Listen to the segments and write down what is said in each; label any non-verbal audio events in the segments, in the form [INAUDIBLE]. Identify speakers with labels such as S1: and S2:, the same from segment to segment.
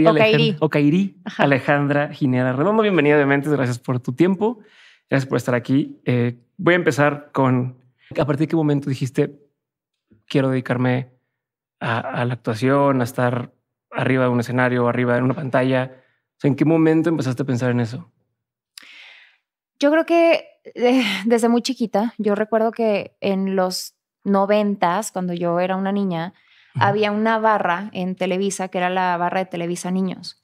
S1: Okairi, Alejandra, Alejandra Ginera Redondo. Bienvenida de Mentes, gracias por tu tiempo, gracias por estar aquí. Eh, voy a empezar con, ¿a partir de qué momento dijiste, quiero dedicarme a, la actuación, a estar arriba de un escenario, arriba de una pantalla? ¿En qué momento empezaste a pensar en eso?
S2: Yo creo que eh, desde muy chiquita, yo recuerdo que en los noventas, cuando yo era una niña, había una barra en Televisa, que era la barra de Televisa Niños.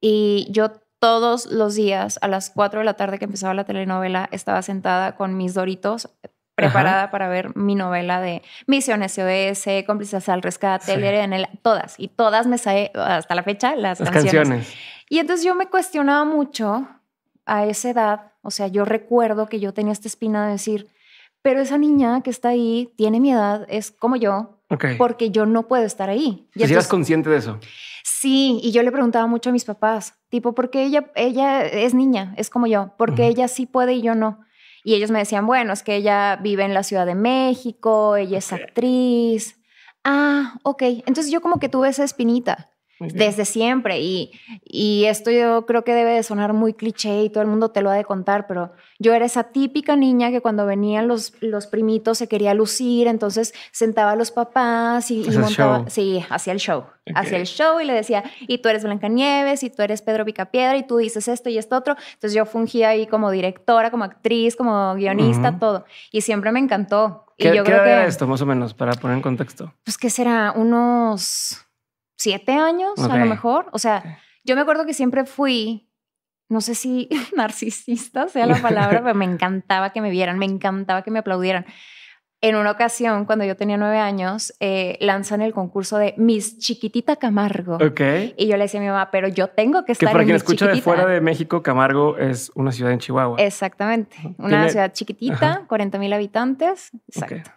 S2: Y yo todos los días, a las 4 de la tarde que empezaba la telenovela, estaba sentada con mis doritos eh, preparada para ver mi novela de Misiones SOS, Cómplices al Rescate, sí. todas. Y todas me salen hasta la fecha las, canciones. Y entonces yo me cuestionaba mucho a esa edad. O sea, yo recuerdo que yo tenía esta espina de decir, pero esa niña que está ahí tiene mi edad, es como yo, porque yo no puedo estar ahí. Y eras
S1: consciente de eso?
S2: Sí, y yo le preguntaba mucho a mis papás, tipo, porque ella, ella es niña, es como yo, porque ella sí puede y yo no. Y ellos me decían, bueno, es que ella vive en la Ciudad de México, ella es actriz. Ah, ok. Entonces yo como que tuve esa espinita desde siempre. Y, y, esto yo creo que debe de sonar muy cliché y todo el mundo te lo ha de contar, pero yo era esa típica niña que cuando venían los, los primitos se quería lucir, entonces sentaba a los papás y, montaba, sí, hacía el show, hacía el show y le decía, y tú eres Blancanieves, y tú eres Pedro Picapiedra, y tú dices esto y esto otro. Entonces yo fungía ahí como directora, como actriz, como guionista, todo. Y siempre me encantó. ¿Qué, y yo creo que, esto,
S1: más o menos, para poner en contexto?
S2: Pues que será unos siete años a lo mejor. O sea, yo me acuerdo que siempre fui, no sé si [LAUGHS] narcisista sea la palabra, [LAUGHS] pero me encantaba que me vieran, me encantaba que me aplaudieran. En una ocasión, cuando yo tenía nueve años, eh, lanzan el concurso de Miss Chiquitita Camargo. ok Y yo le decía a mi mamá, pero yo tengo que estar que para quien escucha de fuera de
S1: México, Camargo es una ciudad en Chihuahua.
S2: Exactamente. Una ciudad chiquitita, 40 mil habitantes. Exacto.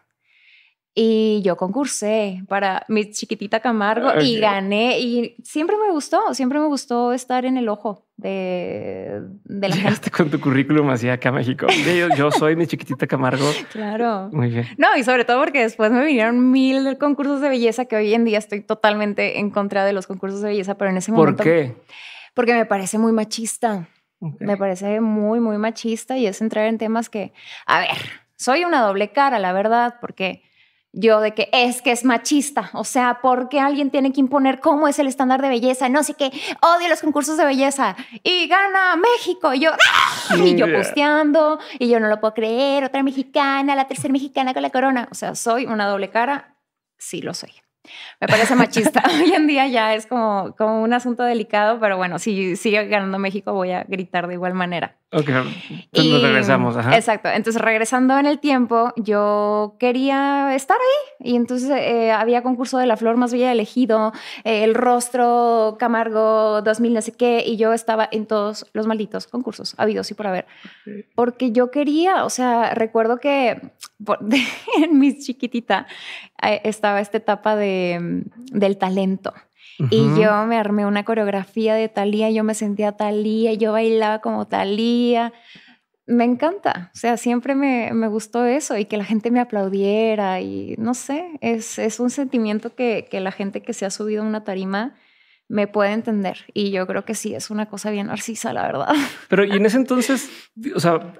S2: Y yo concursé para mi chiquitita Camargo y gané. Y siempre me gustó, siempre me gustó estar en el ojo de, la
S1: con tu currículum así acá a México. Yo, yo soy mi chiquitita Camargo. [LAUGHS] Claro. Muy bien.
S2: No, y sobre todo porque después me vinieron mil concursos de belleza que hoy en día estoy totalmente en contra de los concursos de belleza, pero en ese momento. ¿Por qué? Porque me parece muy machista. Me parece muy, muy machista y es entrar en temas que, a ver, soy una doble cara, la verdad, porque yo de que es que es machista, o sea, porque alguien tiene que imponer cómo es el estándar de belleza, no sé qué, odio los concursos de belleza y gana México y yo ¡ah! y yo posteando y yo no lo puedo creer, otra mexicana, la tercera mexicana con la corona, o sea, soy una doble cara, sí lo soy me parece machista. [LAUGHS] Hoy en día ya es como, como un asunto delicado, pero bueno, si sigue ganando México voy a gritar de igual manera.
S1: Ok, entonces regresamos. Exacto,
S2: entonces regresando en el tiempo, yo quería estar ahí y entonces eh, había concurso de la flor más bella elegido, eh, el rostro Camargo 2000 no sé qué, y yo estaba en todos los malditos concursos, habidos y por haber, porque yo quería, o sea, recuerdo que [LAUGHS] en mi chiquitita, eh, estaba esta etapa mm, del talento. Y yo me armé una coreografía de Talía, yo me sentía Talía, yo bailaba como Talía. Me encanta, o sea, siempre me, gustó eso y que la gente me aplaudiera y no sé, es, un sentimiento que, que, la gente que se ha subido a una tarima me puede entender y yo creo que sí, es una cosa bien narcisa, la verdad.
S1: Pero y en ese entonces, o sea,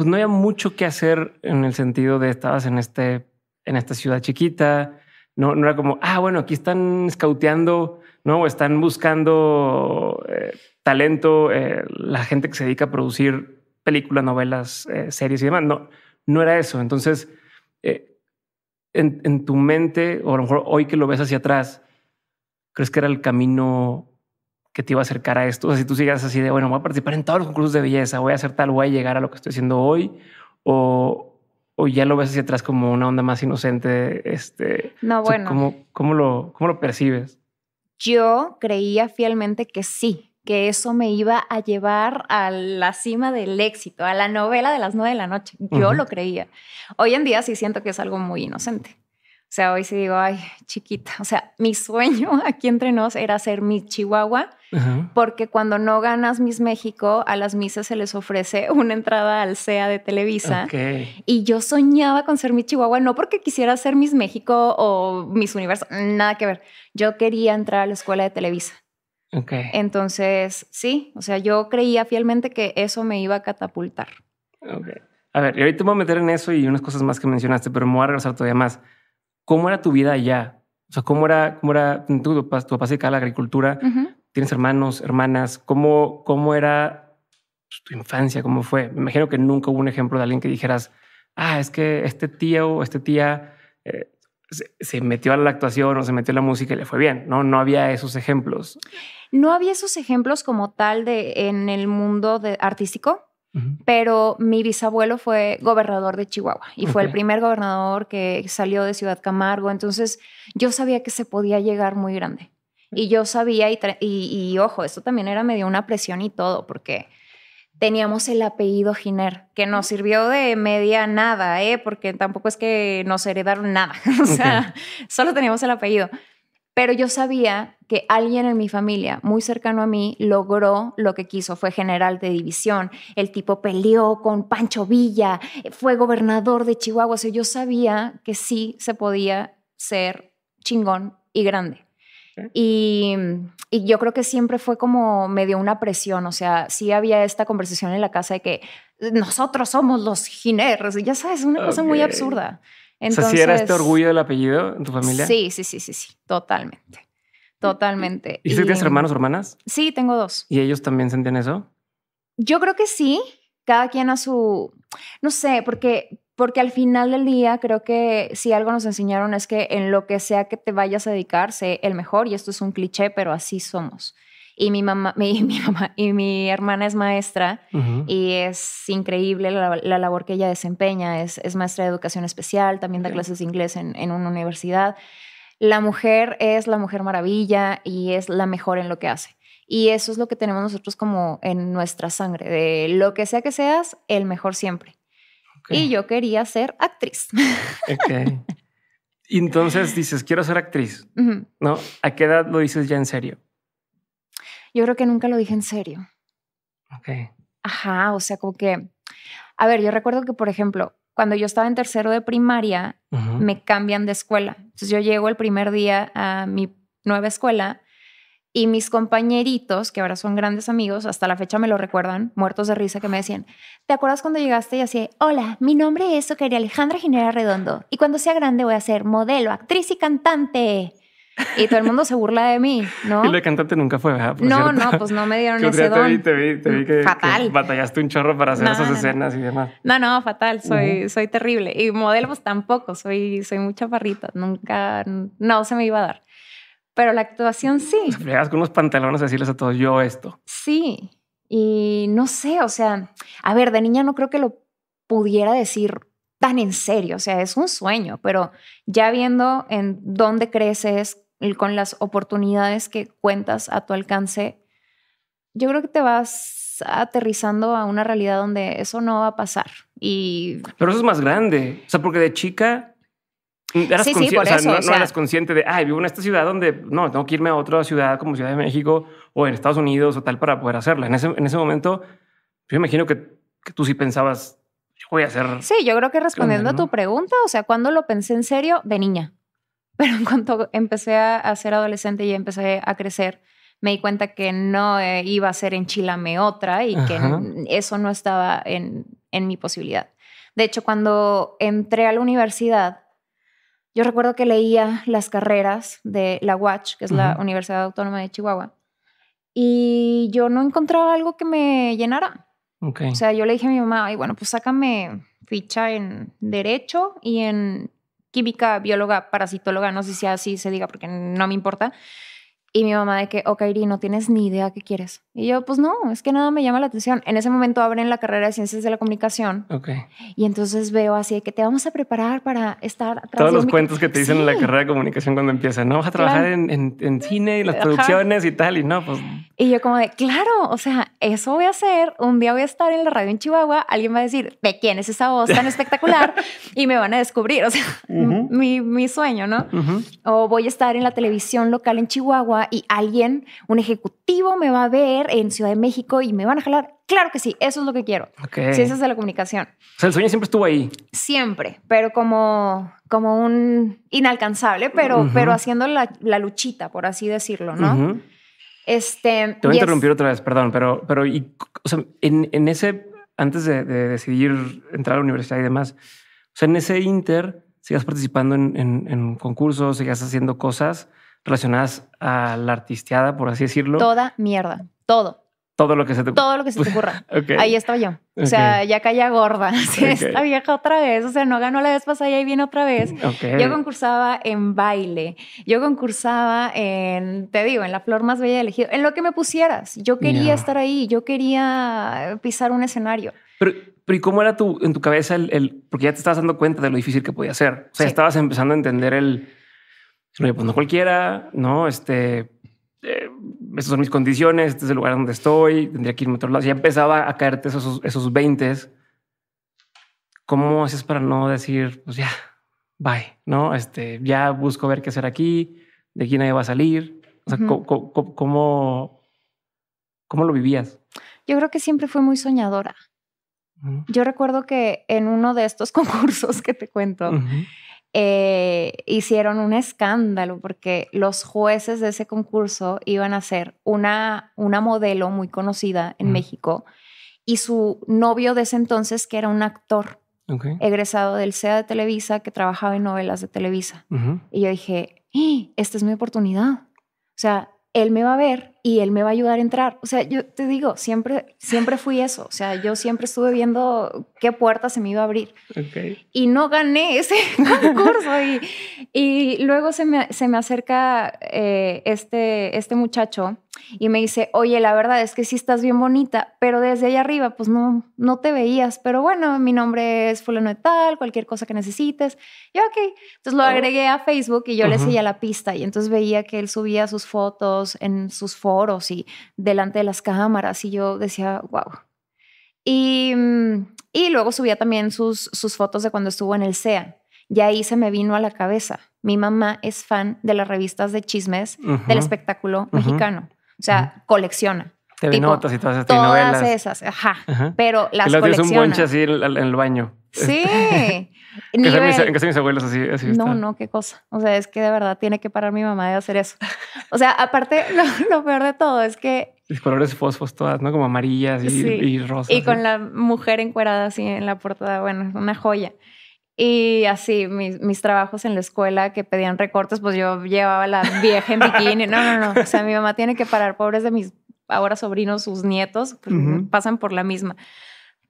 S1: pues no había mucho que hacer en el sentido de estabas en, este, en esta ciudad chiquita, no, era como, ah, bueno, aquí están scouteando, ¿no? O están buscando eh, talento, eh, la gente que se dedica a producir películas, novelas, eh, series y demás. No, no era eso. Entonces, en, en tu mente, o a lo mejor hoy que lo ves hacia atrás, ¿crees que era el camino que te iba a acercar a esto. si tú sigas así de, bueno, voy a participar en todos los concursos de belleza, voy a hacer tal, voy a llegar a lo que estoy haciendo hoy, o, ya lo ves hacia atrás como una onda más inocente. Este, no, bueno. ¿cómo, lo, percibes?
S2: Yo creía fielmente que sí, que eso me iba a llevar a la cima del éxito, a la novela de las nueve de la noche. Yo lo creía. Hoy en día sí siento que es algo muy inocente. O sea, hoy sí digo, ay, chiquita. O sea, mi sueño [LAUGHS] aquí entre nos era ser mi Chihuahua, porque cuando no ganas Miss México, a las misas se les ofrece [LAUGHS] una entrada al Sea de Televisa. Y yo soñaba con ser mi Chihuahua, no porque quisiera ser Miss México o Miss Universo, nada que ver. Yo quería entrar a la escuela de Televisa. Okay. Entonces, sí, o sea, yo creía fielmente que eso me iba a catapultar.
S1: Okay. A ver, y ahorita me voy a meter en eso y unas cosas más que mencionaste, pero me voy a regresar todavía más. ¿cómo era tu vida allá? O sea, ¿cómo era, cómo era mm, tu papá, tu a la agricultura? ¿Tienes hermanos, hermanas? ¿Cómo, cómo era pues, tu infancia? ¿Cómo fue? Me imagino que nunca hubo un ejemplo de alguien que dijeras, ah, es que este tío o este tía eh, se, metió a la actuación o se metió a la música y le fue bien. No, no había esos ejemplos.
S2: No había esos ejemplos como tal de en el mundo artístico. Pero mi bisabuelo fue gobernador de Chihuahua y fue el primer gobernador que salió de Ciudad Camargo. Entonces yo sabía que se podía llegar muy grande. Y yo sabía, y, ojo, esto también era medio una presión y todo, porque teníamos el apellido Giner, que nos sirvió de media nada, ¿eh? porque tampoco es que nos heredaron nada, [LAUGHS] o sea, solo teníamos el apellido pero yo sabía que alguien en mi familia, muy cercano a mí, logró lo que quiso, fue general de división, el tipo peleó con Pancho Villa, fue gobernador de Chihuahua, o yo sabía que sí se podía ser chingón y grande. Y, yo creo que siempre fue como me una presión, o sea, sí había esta conversación en la casa de que nosotros somos los gineros, ya sabes, es una cosa muy absurda. Entonces, era este orgullo
S1: del apellido en tu familia? Sí,
S2: sí, sí, sí, sí, totalmente. Totalmente. ¿Y, tú tienes hermanos o hermanas? Sí, tengo dos.
S1: ¿Y ellos también sentían eso?
S2: Yo creo que sí, cada quien a su, no sé, porque, porque al final del día creo que si algo nos enseñaron es que en lo que sea que te vayas a dedicar, sé el mejor, y esto es un cliché, pero así somos y mi mamá, [LAUGHS] mi, mamá y mi hermana es maestra y es increíble la, labor que ella desempeña. Es, es maestra de educación especial, también da clases de inglés en, en una universidad. La mujer es la mujer maravilla y es la mejor en lo que hace. Y eso es lo que tenemos nosotros como en nuestra sangre, de lo que sea que seas, el mejor siempre. Y yo quería ser actriz.
S1: Okay. [LAUGHS] Entonces dices, quiero ser actriz. ¿No? ¿A qué edad lo dices ya en serio?
S2: yo creo que nunca lo dije en serio. Ok. Ajá, o sea, como que, a ver, yo recuerdo que, por ejemplo, cuando yo estaba en tercero de primaria, me cambian de escuela. Entonces yo llego el primer día a mi nueva escuela y mis compañeritos, que ahora son grandes amigos, hasta la fecha me lo recuerdan, muertos de risa, que me decían, ¿te acuerdas cuando llegaste y así, hola, mi nombre es Soquería Alejandra Ginera Redondo y cuando sea grande voy a ser modelo, actriz y cantante? Y todo el mundo se burla de mí, ¿no? Y
S1: la cantante nunca fue, no, no, pues no
S2: me dieron ese don. Te vi,
S1: te vi, te vi que, fatal. batallaste un chorro para hacer esas escenas y demás.
S2: No, no, fatal. Soy, soy terrible. Y modelos pues, tampoco. Soy, soy muy chaparrita. Nunca, no se me iba a dar. Pero la actuación sí.
S1: con unos pantalones a decirles a todos, yo esto.
S2: Sí. Y no sé, o sea, a ver, de niña no creo que lo pudiera decir tan en serio. O sea, es un sueño, pero ya viendo en dónde creces, con las oportunidades que cuentas a tu alcance, yo creo que te vas aterrizando a una realidad donde eso no va a pasar. Y...
S1: Pero eso es más grande, o sea, porque de chica no, eras consciente de, ay, vivo en esta ciudad donde no, tengo que irme a otra ciudad como Ciudad de México o en Estados Unidos o tal para poder hacerla. En ese, en ese momento, yo imagino que, tú sí pensabas, yo voy a hacer. Sí,
S2: yo creo que respondiendo a tu pregunta, o sea, cuando lo pensé en serio, de niña pero en cuanto empecé a, ser adolescente y empecé a crecer, me di cuenta que no eh, iba a ser enchilame otra y que eso no estaba en, en, mi posibilidad. De hecho, cuando entré a la universidad, yo recuerdo que leía las carreras de la UACH, que es la Universidad Autónoma de Chihuahua, y yo no encontraba algo que me llenara. O sea, yo le dije a mi mamá, ay, bueno, pues sácame ficha en derecho y en química, bióloga, parasitóloga, no sé si así se diga porque no me importa, y mi mamá de que, o Kairi no tienes ni idea qué quieres. Y yo, pues no, es que nada me llama la atención. En ese momento abren la carrera de Ciencias de la Comunicación. Ok. Y entonces veo así que te vamos a preparar para estar... Todos los cuentos que te dicen en la carrera
S1: de comunicación cuando empiezas no, vas a trabajar en, en, cine y las producciones y tal, y no, pues...
S2: Y yo como de, claro, o sea, eso voy a hacer, un día voy a estar en la radio en Chihuahua, alguien va a decir, ¿de quién es esa voz tan espectacular? [LAUGHS] y me van a descubrir, o sea, mi, mi, sueño, ¿no? O voy a estar en la televisión local en Chihuahua y alguien, un ejecutivo me va a ver en Ciudad de México y me van a jalar. Claro que sí, eso es lo que quiero. Ciencias de la comunicación.
S1: O sea, el sueño siempre estuvo ahí.
S2: Siempre, pero como, como un inalcanzable, pero, pero haciendo la, luchita, por así decirlo, ¿no? Este, Te voy a interrumpir
S1: otra vez, perdón, pero, pero en, ese, antes de, decidir entrar a la universidad y demás, o sea, en ese inter, sigas participando en, en concursos, sigas haciendo cosas relacionadas a la artisteada, por así decirlo. Toda
S2: mierda, todo.
S1: Todo lo que se te ocurra. Todo lo que se te ocurra. [LAUGHS] Ahí estaba
S2: yo. O sea, ya caía gorda. [LAUGHS] Sí, Esta vieja otra vez. O sea, no ganó la vez pasada y ahí viene otra vez. Yo concursaba en baile. Yo concursaba en, te digo, en la flor más bella elegida. En lo que me pusieras. Yo quería estar ahí. Yo quería pisar un escenario.
S1: Pero, ¿y cómo era tu, en tu cabeza el, Porque ya te estabas dando cuenta de lo difícil que podía ser. O sea, estabas empezando a entender el no, pues no cualquiera, no, este, eh, estas son mis condiciones, este es el lugar donde estoy, tendría que irme a otro lado. ya empezaba a caerte esos, esos 20, ¿cómo haces para no decir, pues ya, bye, no? Este, ya busco ver qué hacer aquí, de aquí nadie va a salir. O sea, ¿cómo, cómo, lo vivías?
S2: Yo creo que siempre fui muy soñadora. Yo recuerdo que en uno de estos [LAUGHS] concursos que te cuento, eh, hicieron un escándalo porque los jueces de ese concurso iban a ser una, una modelo muy conocida en México y su novio de ese entonces, que era un actor egresado del CEA de Televisa, que trabajaba en novelas de Televisa. Y yo dije, ¡Eh! esta es mi oportunidad. O sea, él me va a ver y él me va a ayudar a entrar. O sea, yo te digo, siempre, siempre fui eso. O sea, yo siempre estuve viendo qué puerta se me iba a abrir. Y no gané ese [LAUGHS] concurso. Y, y luego se me, se me acerca eh, este, este muchacho y me dice, oye, la verdad es que sí estás bien bonita, pero desde allá arriba, pues no, no te veías. Pero bueno, mi nombre es fulano de tal, cualquier cosa que necesites. Y ok, entonces lo oh. agregué a Facebook y yo le seguía la pista. Y entonces veía que él subía sus fotos en sus fotos y delante de las cámaras y yo decía, wow. Mm, y, luego subía también sus, sus fotos de cuando estuvo en el SEA. Y ahí se me vino a la cabeza. Mi mamá es fan de las revistas de chismes del espectáculo mexicano. O sea, colecciona. TV notas y todas esas ajá. Pero las colecciona. así
S1: en el baño. Sí. [LAUGHS]
S2: en, casa mis,
S1: de mis abuelos así, así No, no,
S2: qué cosa. O sea, es que de verdad tiene que parar mi mamá de hacer eso. O sea, aparte, [LAUGHS] lo, peor de todo es que...
S1: Los colores fosfos todas, ¿no? Como amarillas y, y rosas. Y con la
S2: mujer encuerada así en la portada, bueno, una joya. Y así, mis, mis, trabajos en la escuela que pedían recortes, pues yo llevaba la vieja en bikini. No, no, no. O sea, mi mamá tiene que parar, pobres de mis ahora sobrinos, sus nietos, pues pasan por la misma.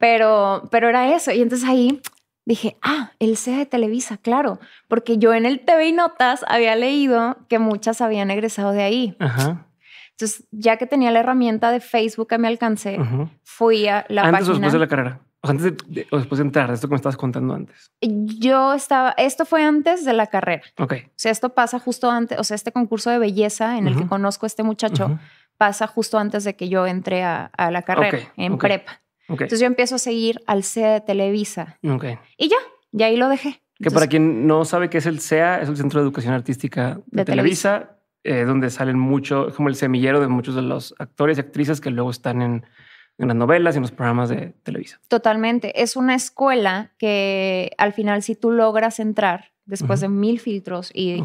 S2: Pero, pero era eso. Y entonces ahí dije, ah, él sea de Televisa, claro, porque yo en el TV y Notas había leído que muchas habían egresado de ahí. Entonces, ya que tenía la herramienta de Facebook a mi alcance, fui a la página. o después de la
S1: carrera? O antes de, después de entrar, esto que me estabas contando antes.
S2: Yo estaba, esto fue antes de la carrera. Ok. O sea, esto pasa justo antes, o sea, este concurso de belleza en el que conozco a este muchacho pasa justo antes de que yo entre a, la carrera, en prepa. Entonces yo empiezo a seguir al CEA de Televisa. Y ya, y ahí lo dejé. Que para
S1: quien no sabe qué es el CEA, es el Centro de Educación Artística de, Televisa, eh, donde salen mucho, como el semillero de muchos de los actores y actrices que luego están en, las novelas y en los programas de Televisa.
S2: Totalmente. Es una escuela que al final, si tú logras entrar, después de mil filtros y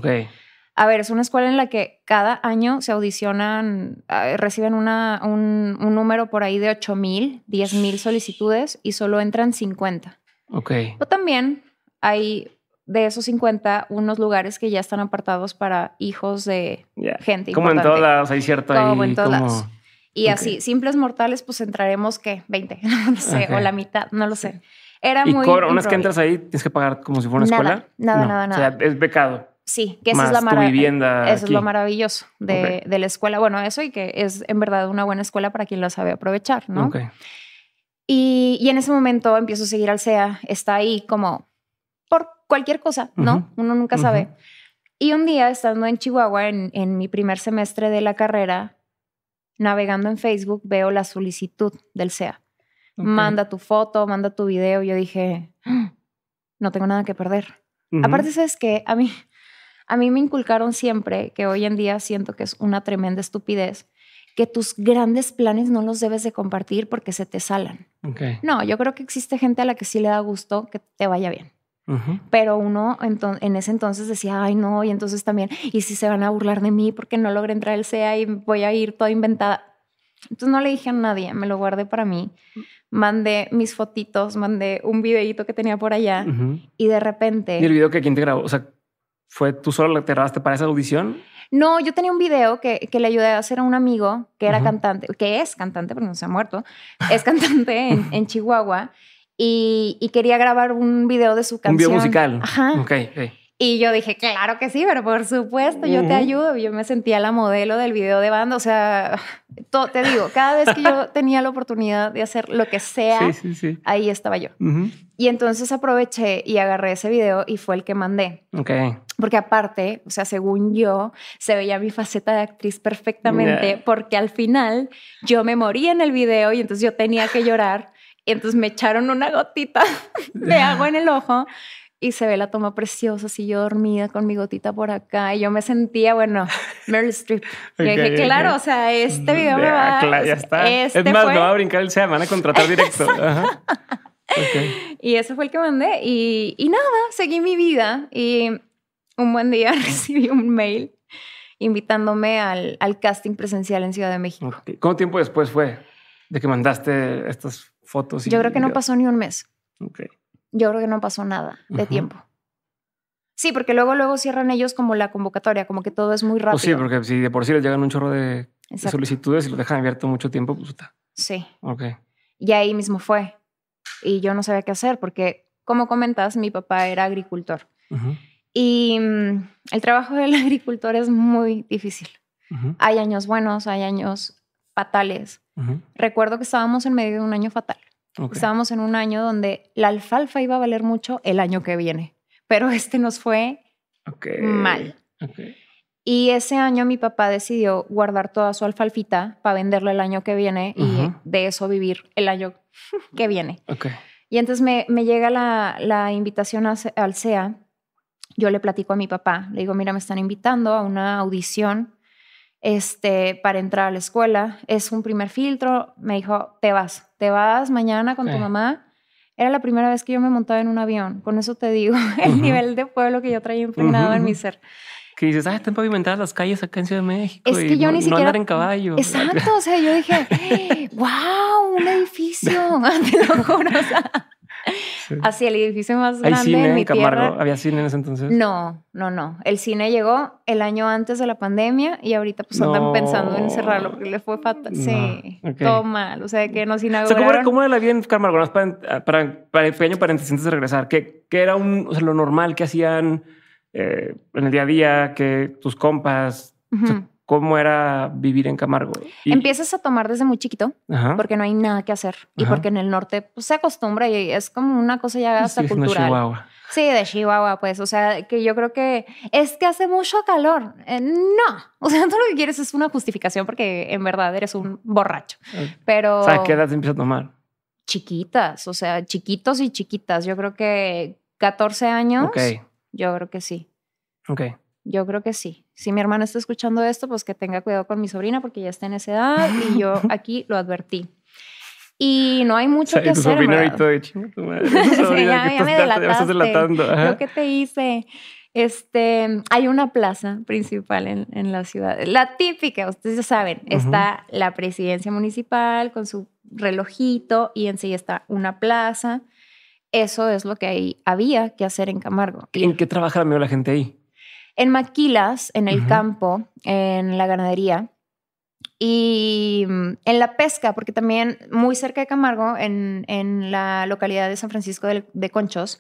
S2: a ver, es una escuela en la que cada año se audicionan, ah, reciben un, un, número por ahí de 8 mil, 10 mil solicitudes y solo entran 50. Ok. O también hay de esos 50 unos lugares que ya están apartados para hijos de gente gente. Como en todos lados,
S1: hay cierto. Como en todas.
S2: Y así, simples mortales, pues entraremos ¿qué? 20, [LAUGHS] no sé, o la mitad, no lo sé. Era muy. una vez que entras
S1: ahí, tienes que pagar como si fuera una escuela. Nada, no. nada, O sea, es becado.
S2: Sí, que es la eh, Eso es lo maravilloso de, la escuela. Bueno, eso y que es en verdad una buena escuela para quien la sabe aprovechar, ¿no? Ok. Y, en ese momento empiezo a seguir al SEA, está ahí como por cualquier cosa, ¿no? Uno nunca sabe. Y un día, estando en Chihuahua, en, mi primer semestre de la carrera, navegando en Facebook, veo la solicitud del SEA. Manda tu foto, manda tu video. Yo dije, ah, no tengo nada que perder. Aparte, sabes que a mí a mí me inculcaron siempre, que hoy en día siento que es una tremenda estupidez, que tus grandes planes no los debes de compartir porque se te salan. No, yo creo que existe gente a la que sí le da gusto que te vaya bien. Pero uno en ese entonces decía, ay no, y entonces también, ¿y si se van a burlar de mí porque no logré entrar al CEA y voy a ir toda inventada? Entonces no le dije a nadie, me lo guardé para mí. Mandé mis fotitos, mandé un videito que tenía por allá y de repente... ¿Y el video
S1: que quién te grabó? O sea, ¿Fue tú solo te grabaste para esa audición?
S2: No, yo tenía un video que, le ayudé a hacer a un amigo que era cantante, que es cantante, pero no se ha muerto, es cantante en, [LAUGHS] Chihuahua y, quería grabar un video de su canción. Un video musical.
S1: Ajá. Okay,
S2: Y yo dije, claro que sí, pero por supuesto, yo te ayudo. Yo me sentía la modelo del video de banda. O sea, [LAUGHS] te digo, cada vez que yo [LAUGHS] tenía la oportunidad de hacer lo que sea, ahí estaba yo. Y entonces aproveché y agarré ese video y fue el que mandé. Okay. Porque aparte, o sea, según yo, se veía mi faceta de actriz perfectamente, porque al final yo me moría en el video y entonces yo tenía que llorar. Y entonces me echaron una gotita [LAUGHS] de agua en el ojo y se ve la toma preciosa, así yo dormida con mi gotita por acá. Y yo me sentía, bueno, Meryl Streep. [LAUGHS] claro, o sea, este mm, video me va claro, ya está. Este es más, no va a
S1: brincar el semana a contratar directo. [LAUGHS]
S2: Y eso fue el que mandé. Y, y nada, seguí mi vida. Y un buen día [LAUGHS] recibí un mail invitándome al, casting presencial en Ciudad de México.
S1: ¿Cuánto tiempo después fue de que mandaste estas fotos? Y Yo creo que no
S2: pasó ni un mes. Okay. Yo creo que no pasó nada de tiempo. Sí, porque luego, luego cierran ellos como la convocatoria, como que todo es muy pues rápido. sí,
S1: porque si de por sí les llegan un chorro de, solicitudes y lo dejan abierto mucho tiempo, pues está. Sí. Ok.
S2: Y ahí mismo fue. Y yo no sabía qué hacer porque, como comentas, mi papá era agricultor. Ajá. Y mm, el trabajo del [LAUGHS] agricultor es muy difícil. Hay años buenos, hay años fatales. Recuerdo que estábamos en medio de un año fatal. Estábamos en un año donde la alfalfa iba a valer mucho el año que viene, pero [LAUGHS] este nos fue mal. Y ese año mi papá decidió guardar toda su alfalfita para venderla el año que viene y de eso vivir el año [LAUGHS] que viene. Y entonces me, llega la, invitación al CEA yo le platico a mi papá, le digo, mira, me están invitando a una audición este, para entrar a la escuela, es un primer filtro, me dijo, te vas, te vas mañana con tu mamá. Era la primera vez que yo me montaba en un avión, con eso te digo, [LAUGHS] el nivel de pueblo que yo traía impregnado en mi ser
S1: que dices, ah, están pavimentadas las calles acá en Ciudad de México. Es que y yo no, ni siquiera. No andar en caballo. Exacto,
S2: o sea, yo dije, wow, [LAUGHS] un edificio, [LAUGHS] te lo juro. Así, el edificio más grande cine mi en Camargo?
S1: ¿Había cine en ese entonces?
S2: No, no, no. El cine llegó el año antes de la pandemia y ahorita pues andan pensando en cerrarlo porque le fue fatal. Sí, todo mal. O sea, que no inauguraron. O
S1: ¿cómo, era, la vida en Camargo? Para, para, para el pequeño paréntesis antes de regresar. ¿Qué, era lo normal que hacían eh, en el día a día? que tus compas cómo era vivir en Camargo.
S2: Empiezas a tomar desde muy chiquito porque no hay nada que hacer y porque en el norte pues, se acostumbra y es como una cosa ya hasta sí, cultural. Es de Chihuahua. Sí, de Chihuahua, pues, o sea, que yo creo que es que hace mucho calor. Eh, no, o sea, [LAUGHS] todo lo que quieres es una justificación porque en verdad eres un borracho. Ah. Pero... ¿Sabes qué
S1: edad empiezas a tomar?
S2: Chiquitas, o sea, chiquitos y chiquitas. Yo creo que 14 años. Ok. Yo creo que sí. Ok. Yo creo que sí si mi hermana está escuchando esto, pues que tenga cuidado con mi sobrina porque ya está en esa edad y yo [LAUGHS] aquí lo advertí. Y no hay mucho o sea, que tu hacer. Sobrina
S1: ahorita ya, me delataste. Delatando. Lo
S2: que te hice. Este, hay una plaza principal en, en la ciudad, la típica, ustedes ya saben, está la presidencia municipal con su relojito y en sí está una plaza. Eso es lo que ahí había que hacer en Camargo. ¿En qué trabaja la gente ahí? en maquilas, en el campo, en la ganadería y mm, en la pesca, porque también muy cerca de Camargo, en, la localidad de San Francisco de, Conchos,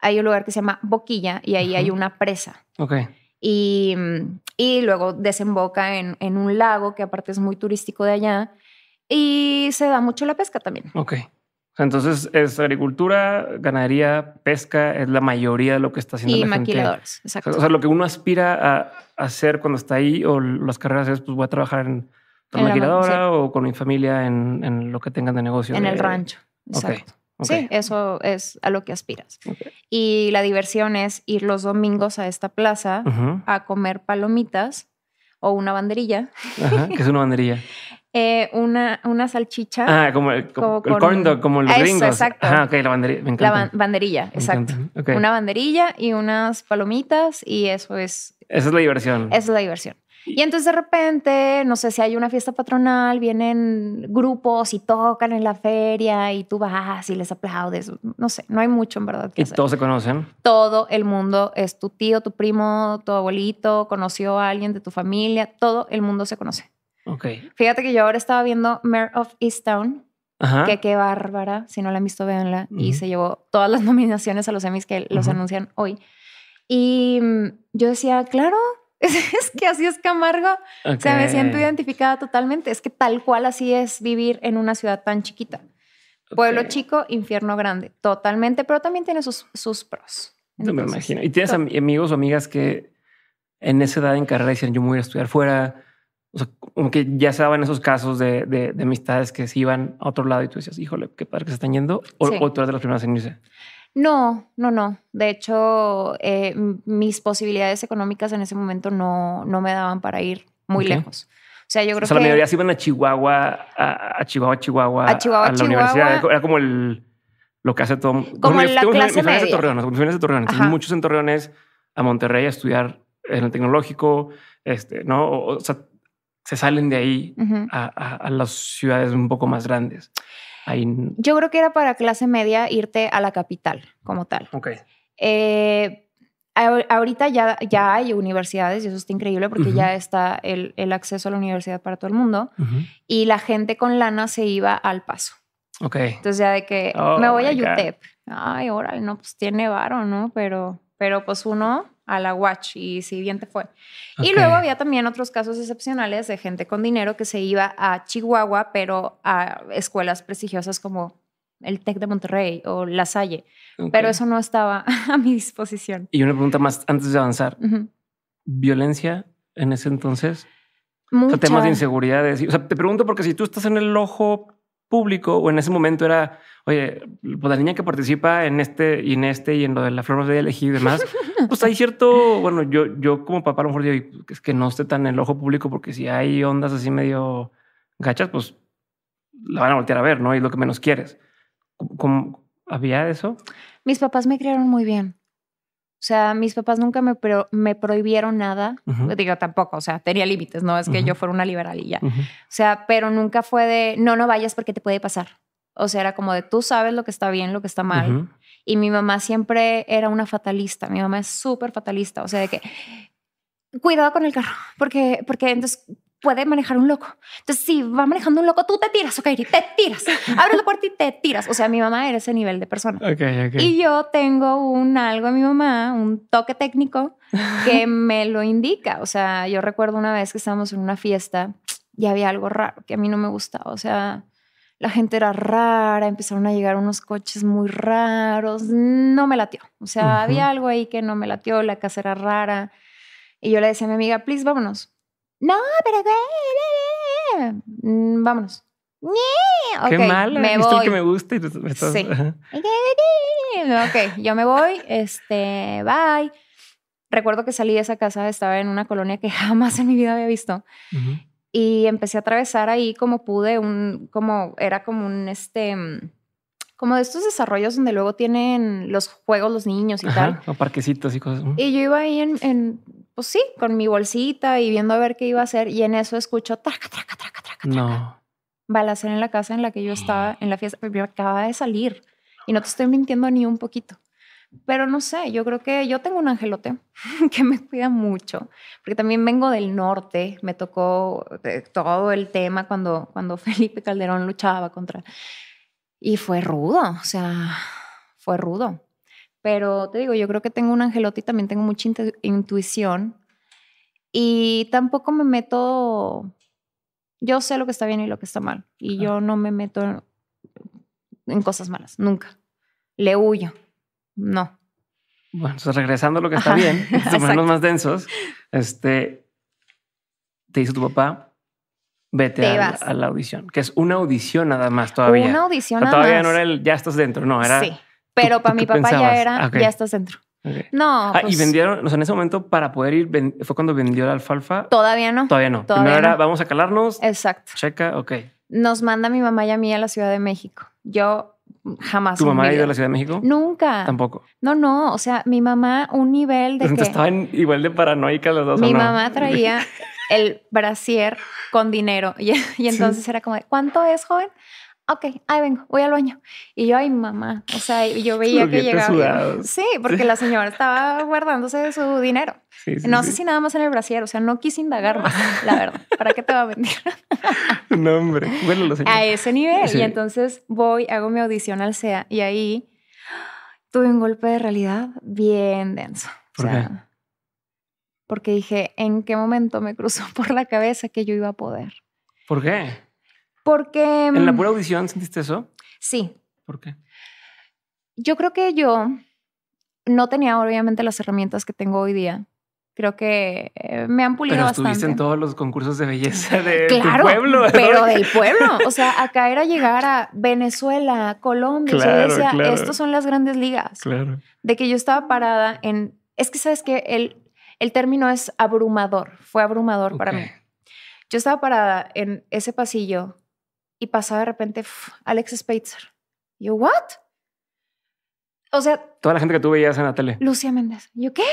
S2: hay un lugar que se llama Boquilla y ahí hay una presa. Ok. Mm, y, luego desemboca en, en, un lago que aparte es muy turístico de allá y se da mucho la pesca también.
S1: Ok entonces es agricultura, ganadería, pesca, es la mayoría de lo que está haciendo y la maquiladores, exacto. O sea, lo que uno aspira a hacer cuando está ahí o las carreras es, pues voy a trabajar en,
S2: maquiladora
S1: o con mi familia en, lo que tengan de negocio. En el rancho, exacto.
S2: Sí, eso es a lo que aspiras. Y la diversión es ir los domingos a esta plaza a comer palomitas o una banderilla. Ajá, ¿Qué es una
S1: banderilla? [LAUGHS]
S2: Eh, una, una salchicha.
S1: Ah, como el, como, el corn Exacto. la
S2: banderilla. Me exacto. Una banderilla y unas palomitas y eso es. Esa
S1: es la diversión. Esa es
S2: la diversión. Y entonces de repente, no sé si hay una fiesta patronal, vienen grupos y tocan en la feria y tú vas y les aplaudes. No sé, no hay mucho en verdad. ¿Y todos se conocen? Todo el mundo es tu tío, tu primo, tu abuelito, conoció a alguien de tu familia, todo el mundo se conoce. Fíjate que yo ahora estaba viendo Mare of Easttown. Ajá. Que qué bárbara. Si no la han visto, véanla. Y se llevó todas las [LAUGHS] nominaciones a los Emmys que los anuncian hoy. Y mm, yo decía, claro, [LAUGHS] es que así es Camargo. se me siento identificada totalmente. Es que tal cual así es vivir en una ciudad tan chiquita. Pueblo chico, infierno grande. Totalmente, pero también tiene sus, pros.
S1: no me imagino. ¿Y tienes amigos o amigas que en esa edad en carrera dicen, yo me voy a estudiar fuera, o sea, como que ya se daban esos casos de, amistades que se iban a otro lado y tú decías, híjole, qué padre que se están yendo, o, tú eres de las primeras en irse.
S2: No, no, no. De hecho, eh, mis posibilidades económicas en ese momento no, no me daban para ir muy lejos. O sea, yo creo o sea, la mayoría
S1: se iban a Chihuahua, a, Chihuahua, Chihuahua, a, Chihuahua, a la universidad. Era como el, lo que hace todo. Como en la clase media. De muchos en Torreón a Monterrey a estudiar en el tecnológico, este, ¿no? o sea, se salen de ahí a, a, las ciudades un poco más grandes. Ahí...
S2: Yo creo que era para clase media irte a la capital como tal. Ok. Eh, ahorita ya, ya hay universidades y eso está increíble porque ya está el, el, acceso a la universidad para todo el mundo y la gente con lana se iba al paso. Ok. Entonces ya de que oh me voy a UTEP. Ay, órale, no, pues tiene varo, ¿no? Pero, pero pues uno a la watch y si bien te fue. Y luego había también otros casos excepcionales de gente con dinero que se iba a Chihuahua, pero a escuelas prestigiosas como el TEC de Monterrey o La Salle, pero eso no estaba [LAUGHS] a mi disposición.
S1: Y una pregunta más antes de avanzar. ¿Violencia en ese entonces? temas de inseguridades. O sea, te pregunto porque si tú estás en el ojo público o en ese momento era oye, pues la niña que participa en este y en este y en lo de la flor de elegir y demás, [LAUGHS] pues hay cierto, bueno, yo, yo como papá a lo mejor digo, pues es que no esté tan en el ojo público porque si hay ondas así medio gachas, pues la van a voltear a ver, ¿no? Y lo que menos quieres. ¿Cómo, había eso?
S2: Mis papás me criaron muy bien. O sea, mis papás nunca me, pero me prohibieron nada. Digo, tampoco, o sea, tenía límites, no es que yo fuera una liberal y ya. O sea, pero nunca fue de, no, no vayas porque te puede pasar. O sea, era como de tú sabes lo que está bien, lo que está mal. Y mi mamá siempre era una fatalista. Mi mamá es súper fatalista. O sea, de que cuidado con el carro, porque, porque entonces puede manejar un loco. Entonces, si va manejando un loco, tú te tiras, ok, te tiras. Abre la puerta y te tiras. O sea, mi mamá era ese nivel de persona. Okay, okay. Y yo tengo un algo a mi mamá, un toque técnico que [LAUGHS] me lo indica. O sea, yo recuerdo una vez que estábamos en una fiesta y había algo raro que a mí no me gustaba. O sea, la gente era rara, empezaron a llegar unos coches muy raros, no me latió. O sea, había algo ahí que no me latió, la casa era rara. Y yo le decía a mi amiga, please, vámonos. No, pero mm, vámonos. Qué okay, mal, me ¿eh? que me
S1: gusta y sí. ok,
S2: yo me voy, este, bye. Recuerdo que salí de esa casa, estaba en una colonia que [LAUGHS] jamás en mi vida había visto y empecé a atravesar ahí como pude, un, como era como un, este, mm, como de estos desarrollos donde luego tienen los juegos los niños y tal.
S1: O parquecitos y cosas.
S2: Y yo iba ahí en, pues sí, con mi bolsita y viendo a ver qué iba a hacer. Y en eso escucho traca, traca,
S3: traca, traca, no.
S2: en la casa en la que yo estaba [GASPS] en la fiesta. Yo acababa de salir y no te estoy mintiendo ni un poquito. Pero no sé, yo creo que yo tengo un angelote [LAUGHS] que me cuida mucho, porque también vengo del norte, me tocó eh, todo el tema cuando, cuando [LAUGHS] Felipe Calderón luchaba contra... Y fue rudo, o sea, fue rudo. Pero te digo, yo creo que tengo un angelote y también tengo mucha intuición. Y tampoco me meto, yo sé lo que está bien y lo que está mal. Y yo no me meto en cosas malas, nunca. Le huyo no.
S1: Bueno, regresando a lo que está bien, los [LAUGHS] más densos, este, te dice tu papá, vete a, la audición, que es una audición nada más todavía. Una audición nada más. Todavía no era el ya estás dentro, no, era... Sí,
S2: pero para mi papá ya era ah, ya estás dentro. No. Ah, y pues
S1: vendieron, o en ese momento para poder ir, fue cuando vendió la alfalfa.
S2: Todavía no. Todavía no. no. era,
S1: vamos a calarnos. Exacto. Checa, ok.
S2: Nos manda mi mamá y a mí a la Ciudad de México. Yo Jamás. ¿Tu mamá ha ido a la Ciudad de México? Nunca. Tampoco. No, no. O sea, mi mamá, un nivel de. Pues
S1: estaban igual de paranoica. las dos. Mi mamá traía
S2: [LAUGHS] el brasier con dinero. Y, entonces era como, ¿cuánto es, joven? ok, ahí vengo, voy al baño. Y yo, ay, mamá, o sea, yo veía que llegaba. Sí, porque la señora estaba guardándose su dinero. no sé si nada más en el brasier, o sea, no quise indagar más, la verdad. ¿Para qué te va a venir? [LAUGHS]
S1: no, hombre, bueno, lo sé. A ese nivel. Y
S2: entonces voy, hago mi audición al SEA y ahí tuve un golpe de realidad bien denso. ¿Por qué? Porque dije, ¿en qué momento me cruzó por la cabeza que yo iba a poder?
S1: ¿Por qué?
S2: Porque... ¿En la mm, pura
S1: audición sentiste eso? Sí. ¿Por qué?
S2: Yo creo que yo no tenía obviamente las herramientas que tengo hoy día. Creo que eh, me han pulido pero bastante. Estuviste en
S1: todos los concursos de belleza del pueblo. Claro, Pero del pueblo.
S2: O sea, acá era llegar a Venezuela, Colombia. Claro, estos son las grandes ligas. Claro. De que yo estaba parada en. Es que sabes que el, el término es abrumador. Fue abrumador para mí. Yo estaba parada en ese pasillo y pasaba de repente Alex Spitzer Yo, ¿what? O sea.
S1: Toda la gente que tú veías en la tele.
S2: Lucía Méndez. Yo, ¿qué?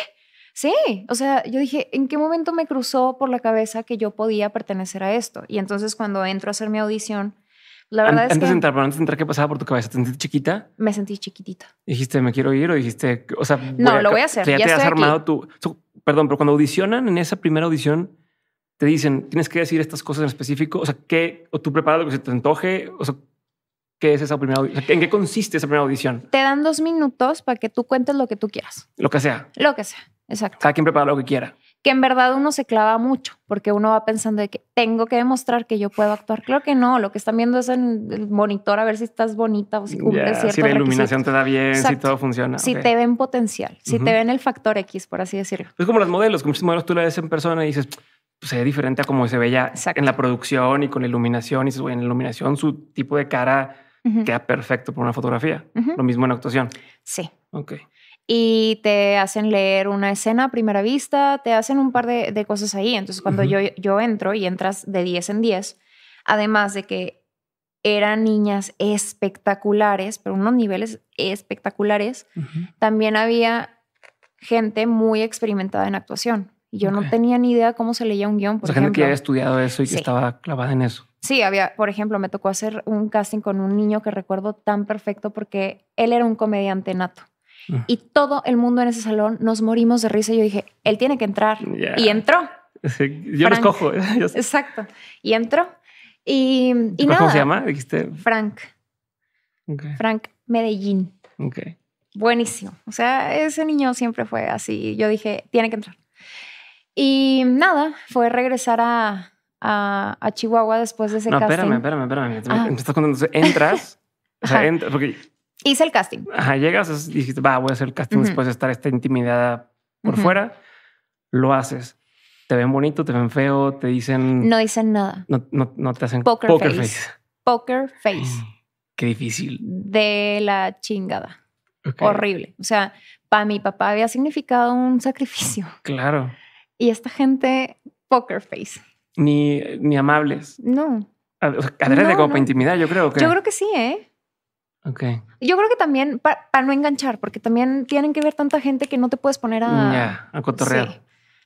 S2: Sí, o sea, yo dije, ¿en qué momento me cruzó por la cabeza que yo podía pertenecer a esto? Y entonces cuando entro a hacer mi audición, la verdad es antes que... De entrar,
S1: antes de entrar, ¿qué pasaba por tu cabeza? ¿Te sentiste chiquita?
S2: Me sentí chiquitita.
S1: ¿Dijiste, me quiero ir? ¿O dijiste, o sea... No, lo voy a hacer. Ya, te has armado tú Perdón, pero cuando audicionan en esa primera audición, te dicen, tienes que decir estas cosas en específico, o sea, ¿qué, o tú preparas lo que se te antoje, o sea, ¿qué es esa primera audición? ¿En qué consiste esa primera audición?
S2: Te dan dos minutos para que tú cuentes lo que tú quieras. Lo que sea. Lo que sea, exacto.
S1: Cada quien prepara lo que quiera.
S2: Que en verdad uno se clava mucho, porque uno va pensando de que tengo que demostrar que yo puedo actuar. Claro que no, lo que están viendo es en el monitor a ver si estás bonita o si cumples yeah, Si la iluminación te
S1: da bien, si todo funciona. Si te
S2: ven potencial, si te ven el factor X, por así decirlo.
S1: Es como los modelos, como muchos modelos tú la ves en persona y dices se ve diferente a como se veía Exacto. en la producción y con la iluminación. Y en la iluminación su tipo de cara queda perfecto para una fotografía. Lo mismo en actuación. Sí. Ok.
S2: Y te hacen leer una escena a primera vista, te hacen un par de, cosas ahí. Entonces, cuando yo, yo entro y entras de 10 en 10, además de que eran niñas espectaculares, pero unos niveles espectaculares, también había gente muy experimentada en actuación yo no tenía ni idea cómo se leía un guión. Por o sea, gente que había
S1: estudiado eso y que estaba clavada en eso.
S2: Sí, había, por ejemplo, me tocó hacer un casting con un niño que recuerdo tan perfecto porque él era un comediante nato. Mm. Y todo el mundo en ese salón nos morimos de risa. Y yo dije, él tiene que entrar. Y entró.
S1: yo lo [LAUGHS] Exacto.
S2: Y entró. Y, y nada. ¿Cómo se llama? Dijiste. Frank. Frank Medellín. Okay. Buenísimo. O sea, ese niño siempre fue así. Yo dije, tiene que entrar. Y nada, fue regresar a, a, Chihuahua después de ese casting. No, espérame, espérame,
S1: espérame. Me ah. estás contando. Entras, [LAUGHS] o sea, entras, porque... Hice el casting. Ajá, llegas, dijiste, va, voy a hacer el casting después de estar esta intimidada por fuera. Lo haces. Te ven bonito, te ven feo, te dicen... No
S2: dicen nada.
S1: No, no, no te hacen... Poker, face.
S2: Poker face.
S1: [GASPS] Qué difícil.
S2: De la chingada. Horrible. O sea, para mi papá había significado un sacrificio. Claro. Y esta gente, poker face.
S1: Ni, ni amables. No. Adrede de como intimidad, yo creo que. Yo creo
S2: que sí, ¿eh? Ok. Yo creo que también para, no enganchar, porque también tienen que ver tanta gente que no te puedes poner a. Ya,
S1: a cotorrear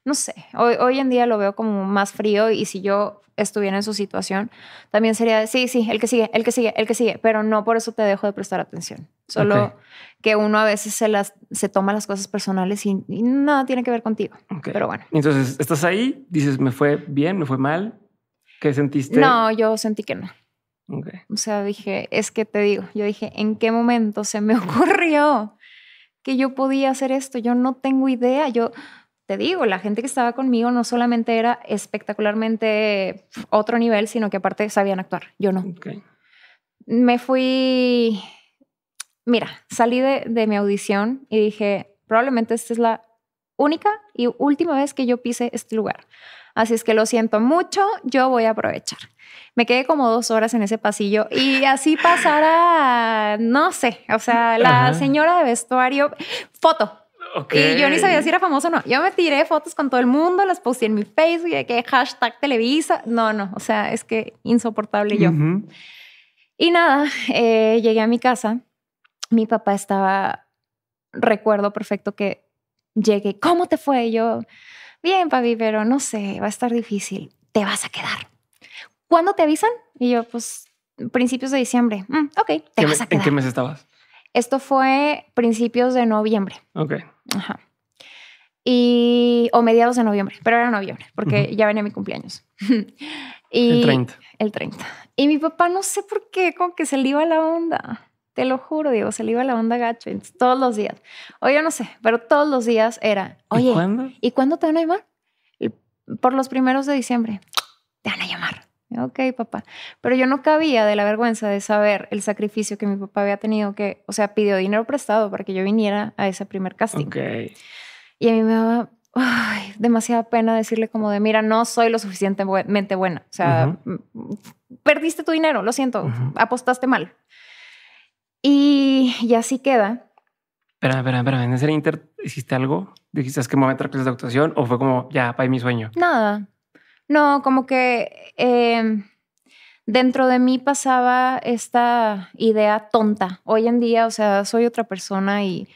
S2: no sé, hoy, hoy en día lo veo como más frío y si yo estuviera en su situación, también sería, de, sí, sí, el que sigue, el que sigue, el que sigue, pero no por eso te dejo de prestar atención. Solo que uno a veces se, las, se toma las cosas personales y, nada tiene que ver contigo. Pero
S1: bueno. Entonces, estás ahí, dices, me fue bien, me fue mal. ¿Qué sentiste? No,
S2: yo sentí que no. O sea, dije, es que te digo, yo dije, ¿en qué momento se me [LAUGHS] ocurrió que yo podía hacer esto? Yo no tengo idea. Yo, te digo, la gente que estaba conmigo no solamente era espectacularmente otro nivel, sino que aparte sabían actuar, yo no. Me fui, mira, salí de, mi audición y dije, probablemente esta es la única y última vez que yo pise este lugar. Así es que lo siento mucho, yo voy a aprovechar. Me quedé como dos horas en ese pasillo y así pasara, no sé, o sea, la señora de vestuario, foto,
S3: y yo ni sabía si
S2: era famoso o no. Yo me tiré fotos con todo el mundo, las puse en mi Facebook, y de que hashtag Televisa. No, no, o sea, es que insoportable yo. Y nada, eh, llegué a mi casa. Mi papá estaba, recuerdo perfecto que llegué. ¿Cómo te fue? yo, bien, papi, pero no sé, va a estar difícil. Te vas a quedar. ¿Cuándo te avisan? Y yo, pues, principios de diciembre. Mm, ok,
S1: te vas a quedar. ¿En qué mes estabas?
S2: Esto fue principios de noviembre. Ok. Ajá. Y, o mediados de noviembre, pero era noviembre, porque ya venía mi cumpleaños. [LAUGHS] y, el 30. El 30. Y mi papá, no sé por qué, como que se le iba la onda. Te lo juro, digo se le iba la onda gacho. Todos los días. Oye yo no sé, pero todos los días era, oye, ¿y cuándo, ¿y cuándo te van a llamar? Por los primeros de diciembre. Te van a llamar Ok, papá. Pero yo no cabía de la vergüenza de saber el sacrificio que mi papá había tenido, que, o sea, pidió dinero prestado para que yo viniera a ese primer casting. Okay. Y a mí me daba demasiada pena decirle como de, mira, no soy lo suficientemente buena. O sea, mm, perdiste tu dinero, lo siento, apostaste mal. Y, y así queda.
S1: Espera, espera, espera, en ese inter, ¿hiciste algo? ¿Dijiste que me voy a entrar clases de actuación o fue como, ya, para mi sueño?
S2: Nada. No, como que em, dentro de mí pasaba esta idea tonta. Hoy en día, o sea, soy otra persona y,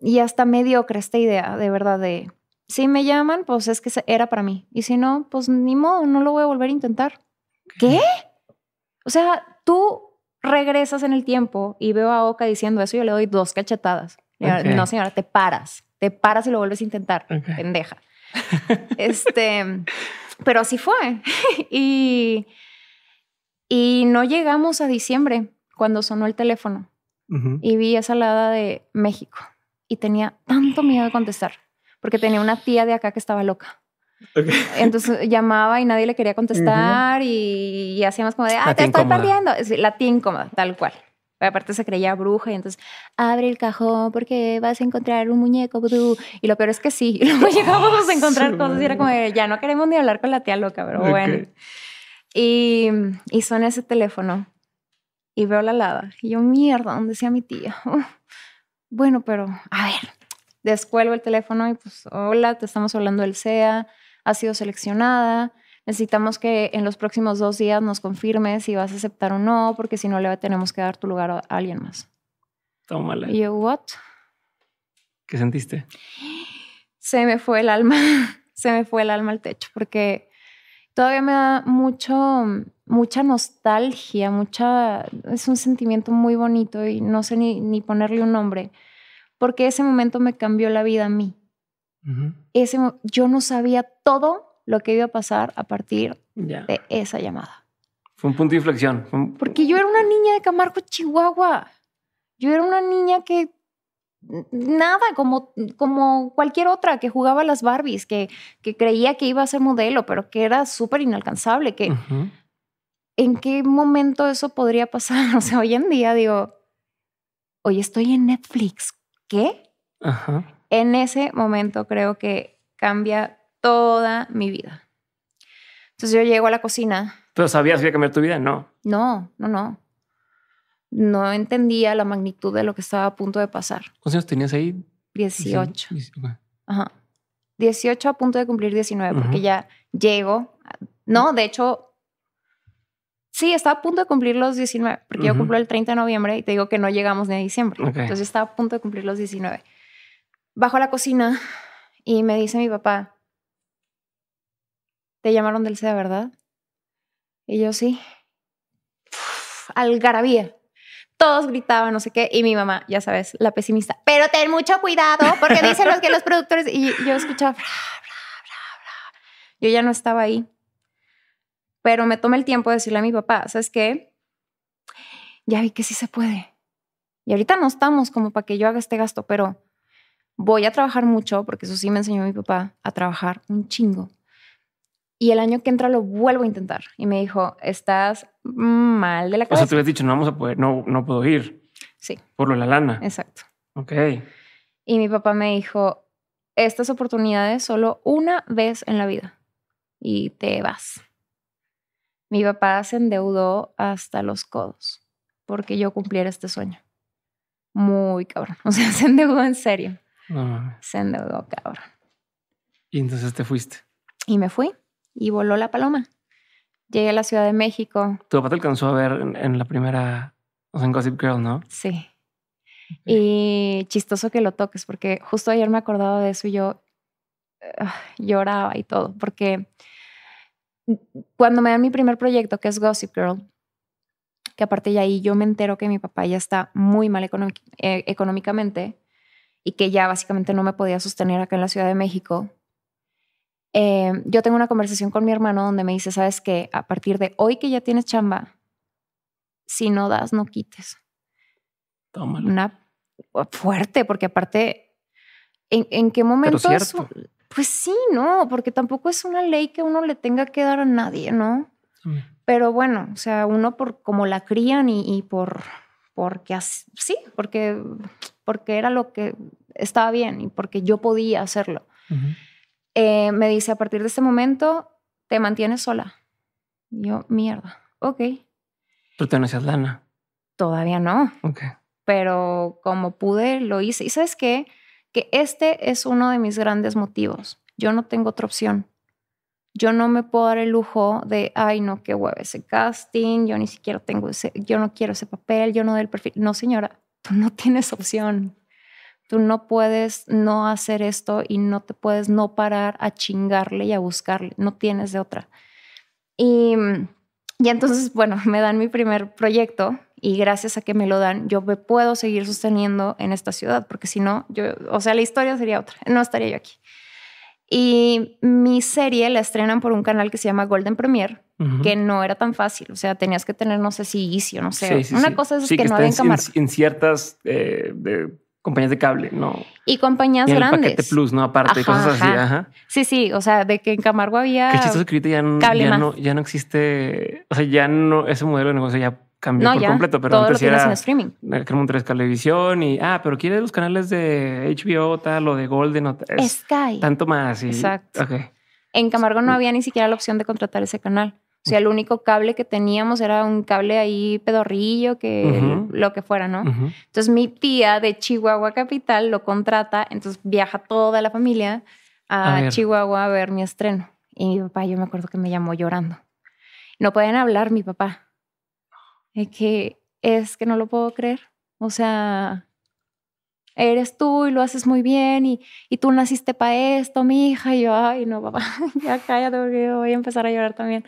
S2: y hasta mediocre esta idea, de verdad, de si me llaman, pues es que era para mí. Y si no, pues ni modo, no lo voy a volver a intentar. ¿Qué? O sea, tú regresas en el tiempo y veo a Oka diciendo eso, yo le doy dos cachetadas. No, señora, te paras. Te paras y lo vuelves a intentar. Pendeja. este. Pero así fue. [LAUGHS] y, y no llegamos a diciembre cuando sonó el teléfono y vi esa Salada de México y tenía tanto miedo de contestar porque tenía una tía de acá que estaba loca. Entonces [LAUGHS] llamaba y nadie le quería contestar y, hacíamos como de, ah, te estoy perdiendo. Es la tal cual aparte se creía bruja y entonces abre el cajón porque vas a encontrar un muñeco Y lo peor es que sí, luego [LAUGHS] ah, llegábamos a encontrar cosas y era como, ya no queremos ni hablar con la tía loca, pero bueno. Y, y suena ese teléfono y veo la lada. Y yo, mierda, ¿dónde sea mi tía? [LAUGHS] bueno, pero a ver, descuelgo el teléfono y pues, hola, te estamos hablando del SEA, ha sido seleccionada necesitamos que en los próximos dos días nos confirmes si vas a aceptar o no, porque si no le tenemos que dar tu lugar a alguien más. Tómala. Y ¿what? ¿Qué sentiste? Se me fue el alma, [LAUGHS] se me fue el alma al techo, porque todavía me da mucho, mucha nostalgia, mucha, es un sentimiento muy bonito y no sé ni, ponerle un nombre, porque ese momento me cambió la vida a mí. ese, yo no sabía todo lo que iba a pasar a partir de esa llamada.
S1: Fue un punto de inflexión.
S2: Porque yo era una niña de Camargo, Chihuahua. Yo era una niña que nada, como, como cualquier otra que jugaba a las Barbies, que, que creía que iba a ser modelo, pero que era súper inalcanzable, que en qué momento eso podría pasar. [LAUGHS] O sea, hoy en día digo, hoy estoy en Netflix, ¿qué? En ese momento creo que cambia toda mi vida. Entonces yo llego a la cocina.
S1: ¿Pero sabías que iba a cambiar tu vida? No.
S2: No, no, no. No entendía la magnitud de lo que estaba a punto de pasar.
S1: ¿Cuántos años tenías ahí?
S2: 18. 18. Ajá. a punto de cumplir 19, porque ya llego. No, de hecho, sí, estaba a punto de cumplir los 19, porque yo cumplo el 30 de noviembre y te digo que no llegamos ni a diciembre. Entonces estaba a punto de cumplir los 19. Bajo a la cocina y me dice mi papá, ¿Te llamaron del CEA, verdad? Y yo sí. algarabía. Todos gritaban, no sé qué. Y mi mamá, ya sabes, la pesimista. Pero ten mucho cuidado porque dicen los que los productores. Y yo escuchaba, bla bla bla. Yo ya no estaba ahí. Pero me tomé el tiempo de decirle a mi papá, ¿sabes qué? Ya vi que sí se puede. Y ahorita no estamos como para que yo haga este gasto, pero voy a trabajar mucho, porque eso sí me enseñó mi papá, a trabajar un chingo y el año que entra lo vuelvo a intentar. Y me dijo, estás mal de la cabeza. O sea, te
S1: habías dicho, no vamos a poder, no, no puedo ir. Sí. Por lo de la lana. Exacto. Ok.
S2: Y mi papá me dijo, estas oportunidades solo una vez en la vida. Y te vas. Mi papá se endeudó hasta los codos porque yo cumpliera este sueño. Muy cabrón. [LAUGHS] O sea, se endeudó en serio. No. Se endeudó cabrón.
S1: Y entonces te fuiste.
S2: Y me fui y voló la paloma. Llegué a la Ciudad de México.
S1: Tu papá te alcanzó a ver en, la primera, o sea, en Gossip Girl, ¿no? Sí.
S2: Y chistoso que lo toques, porque justo ayer me acordaba de eso y yo ah, lloraba y todo, porque cuando me dan mi primer proyecto, que es Gossip Girl, que aparte de ahí yo me entero que mi papá ya está muy mal eh, económicamente y que ya básicamente no me podía sostener acá en la Ciudad de México, Em, yo tengo una conversación con mi hermano donde me dice, sabes que a partir de hoy que ya tienes chamba, si no das, no quites. Tómalo. Una fuerte, porque aparte, ¿en, qué momento? pues sí, no, porque tampoco es una ley que uno le tenga que dar a nadie, ¿no? Mm. Pero bueno, o sea, uno por como la crían y, por porque así, sí, porque, porque era lo que estaba bien y porque yo podía hacerlo. Eh, me dice, a partir de este momento te mantienes sola. yo, mierda, ok.
S1: ¿Tú te lana?
S2: Todavía no. Ok. Pero como pude, lo hice. ¿Y sabes qué? Que este es uno de mis grandes motivos. Yo no tengo otra opción. Yo no me puedo dar el lujo de, ay, no, qué hueve ese casting, yo ni siquiera tengo ese, yo no quiero ese papel, yo no doy el perfil. No, señora, tú no tienes opción. Tú no puedes no hacer esto y no te puedes no parar a chingarle y a buscarle, no tienes de otra. Y, mm, entonces, bueno, [LAUGHS] me dan mi primer proyecto y gracias a que me lo dan, yo me puedo seguir sosteniendo en esta ciudad, porque si no, yo, o sea, la historia sería otra, no estaría yo aquí. Y mi serie la estrenan por un canal que se llama Golden Premier, que no era tan fácil. O sea, tenías que tener, no sé si Easy o no sé. Sí, una cosa es que, no había en,
S1: En, ciertas eh, compañías de cable, ¿no?
S2: Y compañías grandes. El paquete
S1: plus, ¿no? Aparte, y cosas así, ajá.
S2: Sí, sí, o sea, de que en Camargo había... Qué chistoso
S1: que ahorita ya, no, ya no, ya no existe, o sea, ya no, ese modelo de negocio ya cambió no, por completo, pero Todo antes lo era en streaming. Tres televisión y ah, pero quiere los canales de HBO tal o de Golden o Sky. Tanto más. Y, Exacto. Ok.
S2: En Camargo no había ni siquiera la opción de contratar ese canal. O sea, el único cable que teníamos era un cable ahí pedorrillo, que lo que fuera, ¿no?
S3: Entonces
S2: mi tía de Chihuahua Capital lo contrata, entonces viaja toda la familia a, Chihuahua a ver mi estreno. Y mi papá, yo me acuerdo que me llamó llorando. No pueden hablar, mi papá. Es que es que no lo puedo creer. O sea, eres tú y lo haces muy bien y, y tú naciste para esto, mi hija. Y yo, ay, no, papá, [LAUGHS] ya cállate porque voy a empezar a llorar también.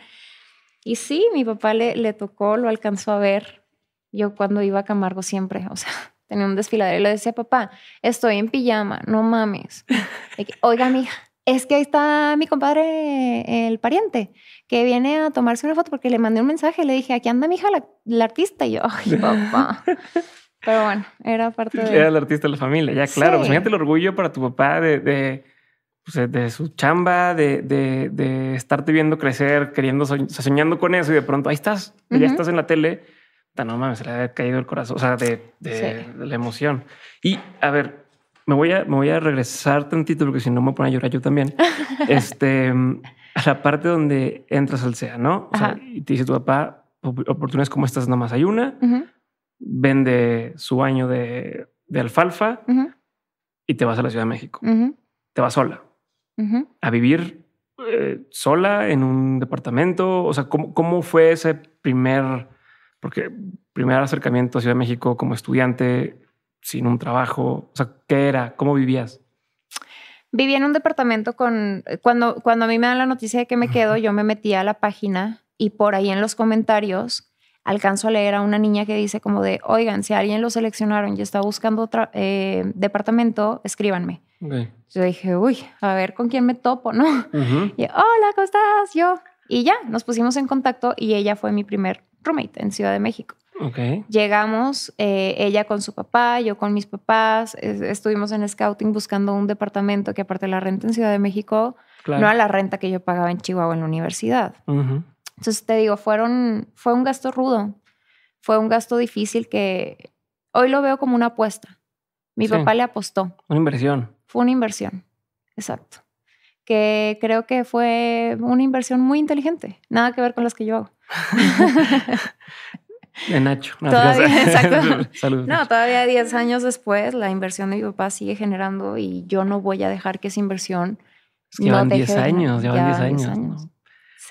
S2: Y sí, mi papá le, tocó, lo alcanzó a ver. Yo cuando iba a Camargo siempre, o sea, [LAUGHS] tenía un desfiladero y le decía, papá, estoy en pijama, no mames. Oiga, mija, es que ahí está mi compadre, el pariente, que viene a tomarse una foto porque le mandé un mensaje, le dije, aquí anda mi hija, la, artista, y yo, ay, [LAUGHS] papá. Pero bueno, era parte de... Era el
S1: artista de la familia, ya claro. Pues, el orgullo para tu papá de pues, de su chamba, de, de, estarte viendo crecer, queriendo, soñando con eso y de pronto ahí estás, ya estás en la tele. No mames, se le había caído el corazón, o sea, de, la emoción. Y a ver, me voy a, me voy a regresar tantito porque si no me pone a llorar yo también. [LAUGHS] este, a la parte donde entras al SEA, ¿no? O sea, y te dice tu papá, oportunidades como estas nomás hay una. Vende su año de, alfalfa y te vas a la Ciudad de México. Te vas sola a vivir eh, sola en un departamento? O sea, ¿cómo, ¿cómo, fue ese primer, porque primer acercamiento a Ciudad de México como estudiante, sin un trabajo? O sea, ¿qué era? ¿Cómo vivías?
S2: Vivía en un departamento con, eh, cuando, cuando a mí me dan la noticia de que me quedo, yo me metí a la página y por ahí en los comentarios alcanzo a leer a una niña que dice como de, oigan, si alguien lo seleccionaron y está buscando otro eh, departamento, escríbanme. Yo dije, uy, a ver con quién me topo, ¿no? Y hola, ¿cómo estás? Yo. Y ya, nos pusimos en contacto y ella fue mi primer roommate en Ciudad de México. Llegamos, eh, ella con su papá, yo con mis papás, estuvimos en scouting buscando un departamento que aparte de la renta en Ciudad de México, no a la renta que yo pagaba en Chihuahua en la universidad.
S3: Entonces
S2: te digo, fueron, fue un gasto rudo, fue un gasto difícil que hoy lo veo como una apuesta. Mi papá le apostó.
S1: Una inversión.
S2: Fue una inversión, exacto. Que creo que fue una inversión muy inteligente, nada que ver con las que yo hago. [LAUGHS]
S1: De Nacho. todavía, exacto. no,
S2: todavía 10 años después, la inversión de mi papá sigue generando y yo no voy a dejar que esa inversión. Es que llevan 10 años, llevan 10 años.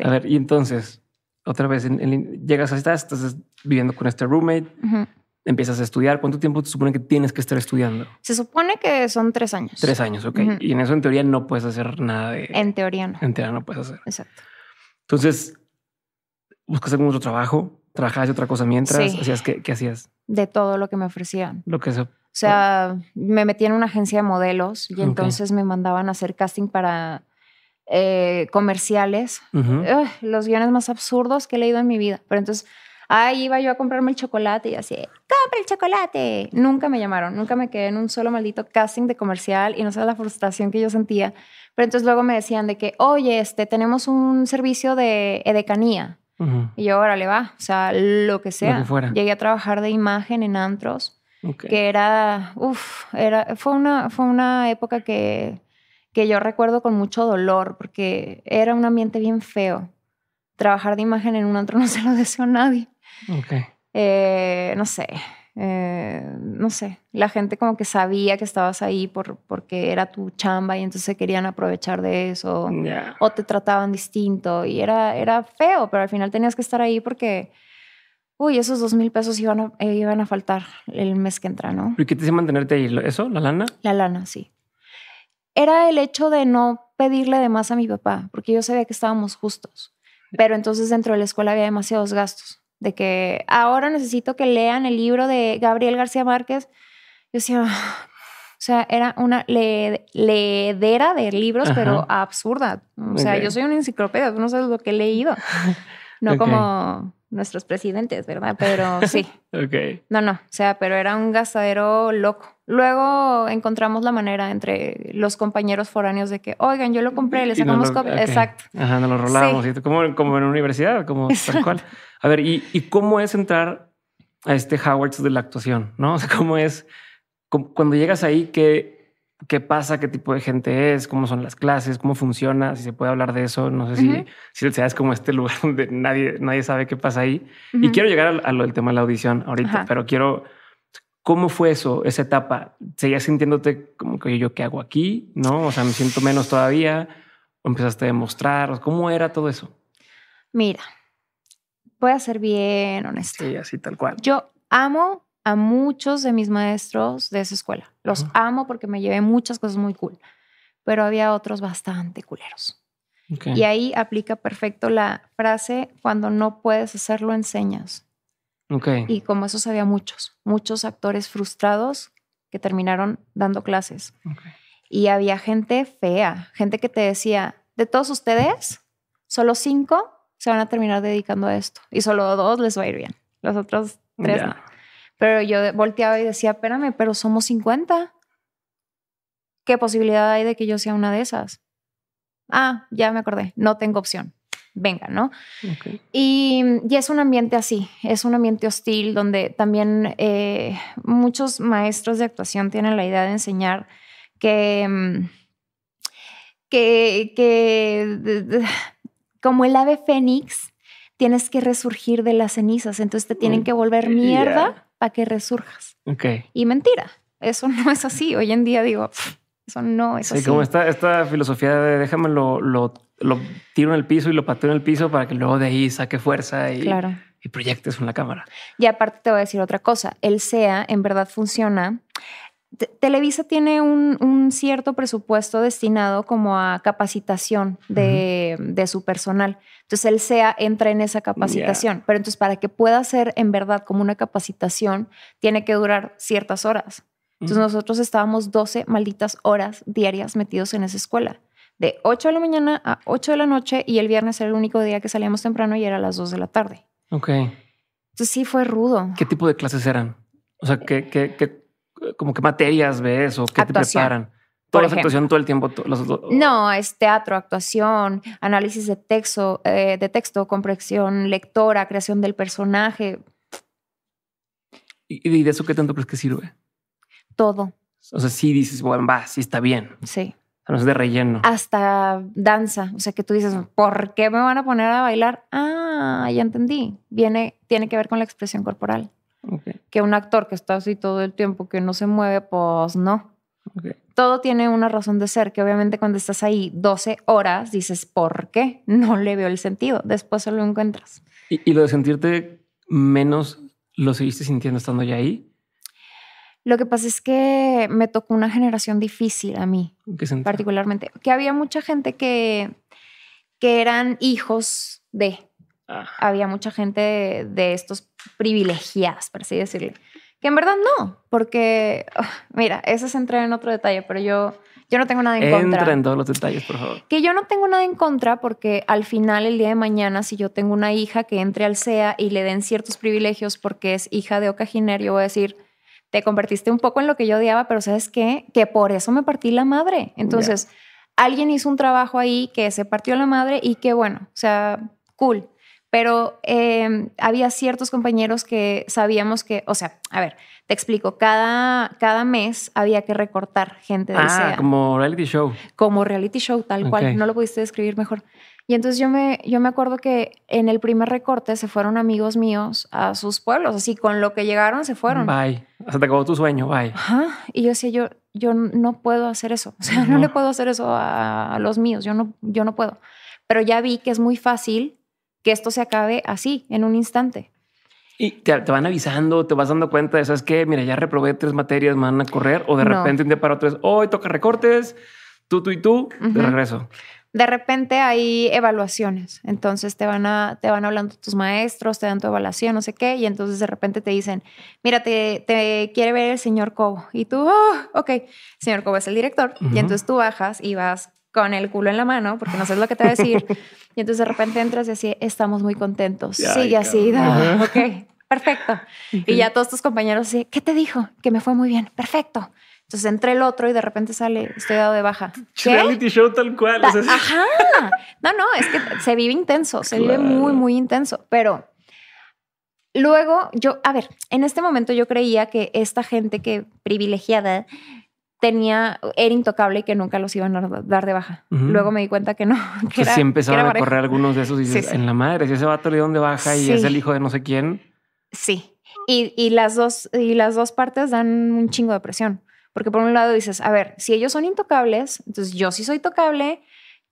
S1: A ver, y entonces, otra vez, llegas a estas, estás viviendo con este roommate, uh empiezas a estudiar? ¿Cuánto tiempo te supone que tienes que estar estudiando?
S2: Se supone que son tres años. Tres años, ok. Y
S1: en eso en teoría no puedes hacer nada de...
S2: En teoría no. En teoría
S1: no puedes hacer. Exacto. Entonces, buscas algún otro trabajo, trabajabas de otra cosa mientras, hacías qué, hacías?
S2: De todo lo que me ofrecían.
S1: Lo que se... O
S2: sea, me metí en una agencia de modelos y entonces me mandaban a hacer casting para eh, comerciales. los guiones más absurdos que he leído en mi vida. Pero entonces ahí iba yo a comprarme el chocolate y así, compra el chocolate. Nunca me llamaron, nunca me quedé en un solo maldito casting de comercial y no sabes la frustración que yo sentía. Pero entonces luego me decían de que, oye, este, tenemos un servicio de edecanía. Y yo, órale, va, o sea, lo que sea. Llegué a trabajar de imagen en antros, que era, uff, era, fue, una, fue una época que, que yo recuerdo con mucho dolor, porque era un ambiente bien feo trabajar de imagen en un antro [LAUGHS] no se lo deseo a nadie. Okay. Eh, no sé, eh, no sé, la gente como que sabía que estabas ahí por, porque era tu chamba y entonces querían aprovechar de eso o te trataban distinto y era, era feo, pero al final tenías que estar ahí porque, uy, esos dos mil pesos iban a, eh, iban a faltar el mes que entra, ¿no?
S1: ¿Y qué te hacía mantenerte ahí? ¿Eso? ¿La lana?
S2: La lana, sí. Era el hecho de no pedirle de más a mi papá, porque yo sabía que estábamos justos, pero entonces dentro de la escuela había demasiados gastos de que ahora necesito que lean el libro de Gabriel García Márquez. Yo decía, ah, o sea, era una leedera de libros, pero absurda. O sea, yo soy una enciclopedia, tú no sabes lo que he leído. [LAUGHS]
S1: No como
S2: nuestros presidentes, ¿verdad? Pero sí. [LAUGHS] ok. No, no, o sea, pero era un gastadero loco. Luego encontramos la manera entre los compañeros foráneos de que, oigan, yo lo compré, le sacamos copia. Exacto. Ajá, nos lo rolábamos.
S1: Sí. Como, en una universidad, como [LAUGHS] tal cual. A ver, ¿y, ¿y, cómo es entrar a este Howard's de la actuación? ¿No? O ¿cómo es? cuando llegas ahí, ¿qué, ¿qué pasa? ¿Qué tipo de gente es? ¿Cómo son las clases? ¿Cómo funciona? Si se puede hablar de eso. No sé si, si -huh. si como este lugar [LAUGHS] donde nadie, nadie sabe qué pasa ahí. Y quiero llegar a, lo del tema de la audición ahorita, pero quiero ¿Cómo fue eso, esa etapa? ¿Seguías sintiéndote como que yo qué hago aquí? ¿No? O sea, me siento menos todavía. ¿O empezaste a demostrar? ¿Cómo era todo eso?
S2: Mira, voy a ser bien honesta.
S1: Sí, así tal cual.
S2: Yo amo a muchos de mis maestros de esa escuela. Los ah. amo porque me llevé muchas cosas muy cool, pero había otros bastante culeros. Y ahí aplica perfecto la frase, cuando no puedes hacerlo, enseñas. Y como eso había muchos, muchos actores frustrados que terminaron dando clases. Y había gente fea, gente que te decía, de todos ustedes, solo cinco se van a terminar dedicando a esto y solo dos les va a ir bien, los otros tres no. Pero yo volteaba y decía, espérame, pero somos 50. ¿Qué posibilidad hay de que yo sea una de esas? Ah, ya me acordé, no tengo opción venga, ¿no? Y, es un ambiente así, es un ambiente hostil donde también eh, muchos maestros de actuación tienen la idea de enseñar que, mm, que, que como el ave fénix, tienes que resurgir de las cenizas, entonces te tienen que volver mierda para que resurjas. Y mentira, eso no es así. Hoy en día digo, eso no es así. como
S1: esta, esta filosofía de déjame lo, lo lo tiro en el piso y lo pateo en el piso para que luego de ahí saque fuerza y, y proyectes una cámara.
S2: Y aparte te voy a decir otra cosa, el SEA en verdad funciona. Televisa tiene un, cierto presupuesto destinado como a capacitación de, su personal. Entonces el SEA entra en esa capacitación, pero entonces para que pueda ser en verdad como una capacitación, tiene que durar ciertas horas. Entonces nosotros estábamos 12 malditas horas diarias metidos en esa escuela de 8 de la mañana a 8 de la noche y el viernes era el único día que salíamos temprano y era a las 2 de la tarde.
S1: Ok. Entonces
S2: sí fue rudo.
S1: ¿Qué tipo de clases eran? O sea, ¿qué, qué, como qué materias ves o qué te preparan? ¿Toda la actuación todo el tiempo?
S2: no, es teatro, actuación, análisis de texto, eh, de texto, comprensión lectora, creación del personaje.
S1: ¿Y, de eso qué tanto crees que sirve? Todo. O sea, sí dices, bueno, va, sí está bien. Sí. No es de relleno.
S2: Hasta danza. O sea, que tú dices, ¿por qué me van a poner a bailar? Ah, ya entendí. Viene, tiene que ver con la expresión corporal. Que un actor que está así todo el tiempo, que no se mueve, pues no. Todo tiene una razón de ser, que obviamente cuando estás ahí 12 horas dices, ¿por qué? No le veo el sentido. Después se lo encuentras.
S1: ¿Y, y lo de sentirte menos, lo seguiste sintiendo estando ya ahí?
S2: Lo que pasa es que me tocó una generación difícil a mí, particularmente, que había mucha gente que, que eran hijos de, ah. había mucha gente de, estos privilegiadas, por así decirlo, que en verdad no, porque, mira, eso es entrar en otro detalle, pero yo, yo no tengo nada en contra. Entra en
S1: todos los detalles, por favor.
S2: Que yo no tengo nada en contra porque al final, el día de mañana, si yo tengo una hija que entre al SEA y le den ciertos privilegios porque es hija de Ocajiner, yo voy a decir te convertiste un poco en lo que yo odiaba, pero ¿sabes qué? Que por eso me partí la madre. Entonces, alguien hizo un trabajo ahí que se partió la madre y que bueno, o sea, cool. Pero em, había ciertos compañeros que sabíamos que, o sea, a ver, te explico, cada, cada mes había que recortar gente de Ah,
S1: como reality show.
S2: Como reality show, tal cual, no lo pudiste describir mejor. Y entonces yo me, yo me acuerdo que en el primer recorte se fueron amigos míos a sus pueblos, así con lo que llegaron se fueron.
S1: Bye. Hasta te acabó tu sueño, bye.
S2: Ajá. Y yo decía, yo, yo no puedo hacer eso. O sea, no, le puedo hacer eso a, los míos. Yo no, yo no puedo. Pero ya vi que es muy fácil que esto se acabe así, en un instante.
S1: Y te, van avisando, te vas dando cuenta de, ¿sabes qué? Mira, ya reprobé tres materias, me van a correr. O de repente un día para otro es, hoy toca recortes, tú, tú y tú, de regreso
S2: de repente hay evaluaciones, entonces te van, a, te van hablando tus maestros, te dan tu evaluación, no sé qué, y entonces de repente te dicen, mira, te, quiere ver el señor Cobo, y tú, oh, ok, el señor Cobo es el director, y entonces tú bajas y vas con el culo en la mano, porque no sé lo que te va a decir, [LAUGHS] y entonces de repente entras y así, estamos muy contentos, sí, sigue así, ok, perfecto. Y ya todos tus compañeros así, ¿qué te dijo? Que me fue muy bien, perfecto. Entonces entré el otro y de repente sale, estoy dado de baja. [LAUGHS] Reality
S1: show tal cual. Ajá.
S2: No, no, es que se vive intenso, se vive muy, muy intenso. Pero luego yo, a ver, en este momento yo creía que esta gente que privilegiada tenía, era intocable y que nunca los iban a dar de baja. Luego me di cuenta que no. [LAUGHS] Que sí empezaron a correr algunos de esos
S1: y dices, en la madre, si ese vato le dieron de baja y es el hijo de no sé quién.
S2: Sí. y, las dos, y las dos partes dan un chingo de presión. Porque por un lado dices, a ver, si ellos son intocables, entonces yo sí soy tocable,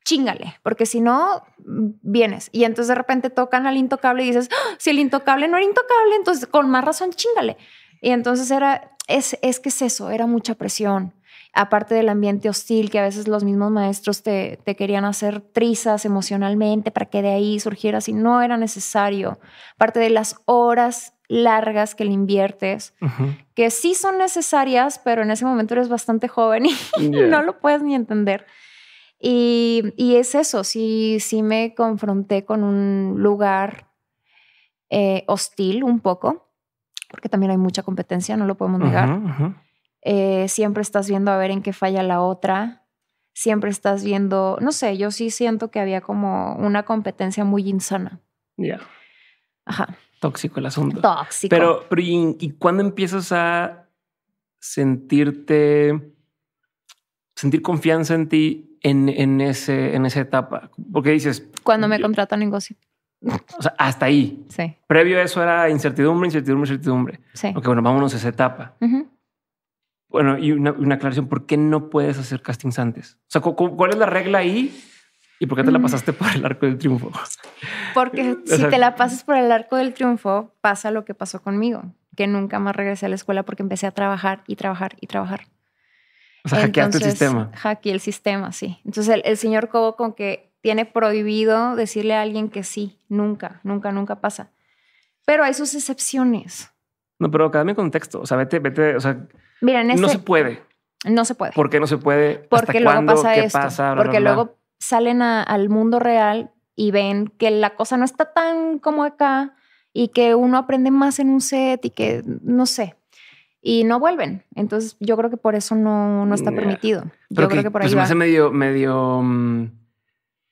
S2: chingale, porque si no, mm, vienes. Y entonces de repente tocan al intocable y dices, ¡Ah! si el intocable no era intocable, entonces con más razón, chingale. Y entonces era, es, que es eso, era mucha presión. Aparte del ambiente hostil, que a veces los mismos maestros te, querían hacer trizas emocionalmente para que de ahí surgiera si no era necesario. Aparte de las horas largas que le inviertes, que sí son necesarias, pero en ese momento eres bastante joven y [LAUGHS] no lo puedes ni entender. Y, es eso, sí, me confronté con un lugar eh, hostil un poco, porque también hay mucha competencia, no lo podemos negar. Eh, siempre estás viendo a ver en qué falla la otra, siempre estás viendo, no sé, yo sí siento que había como una competencia muy insana. Ya. Ajá
S1: tóxico el asunto. Tóxico. Pero, pero ¿y, y cuándo empiezas a sentirte, sentir confianza en ti en, en, ese, en esa etapa? Porque dices...
S2: Cuando me contrato a negocio.
S1: O sea, hasta ahí. Sí. Previo a eso era incertidumbre, incertidumbre, incertidumbre. Sí. Ok, bueno, vámonos a esa etapa. Bueno, y una, una, aclaración, ¿por qué no puedes hacer castings antes? O sea, ¿cuál es la regla ahí? ¿Y por qué te la mm. pasaste por el arco del triunfo? [LAUGHS]
S2: Porque [LAUGHS] si te la pasas por el arco del triunfo, pasa lo que pasó conmigo, que nunca más regresé a la escuela porque empecé a trabajar y trabajar y trabajar. O sea, hackeaste el sistema. Hackeé el sistema, sí. Entonces el, señor Cobo con que tiene prohibido decirle a alguien que sí, nunca, nunca, nunca pasa. Pero hay sus excepciones.
S1: No, pero cada mi contexto. O sea, vete, vete, o sea, no se puede. No se puede. ¿Por qué no se puede? Porque ¿Hasta luego pasa ¿Qué Pasa? porque luego
S2: salen al mundo real y ven que la cosa no está tan como acá y que uno aprende más en un set y que no sé. Y no vuelven. Entonces yo creo que por eso no, está permitido. Yo creo que, por ahí. Pues, me hace
S1: medio, medio mm,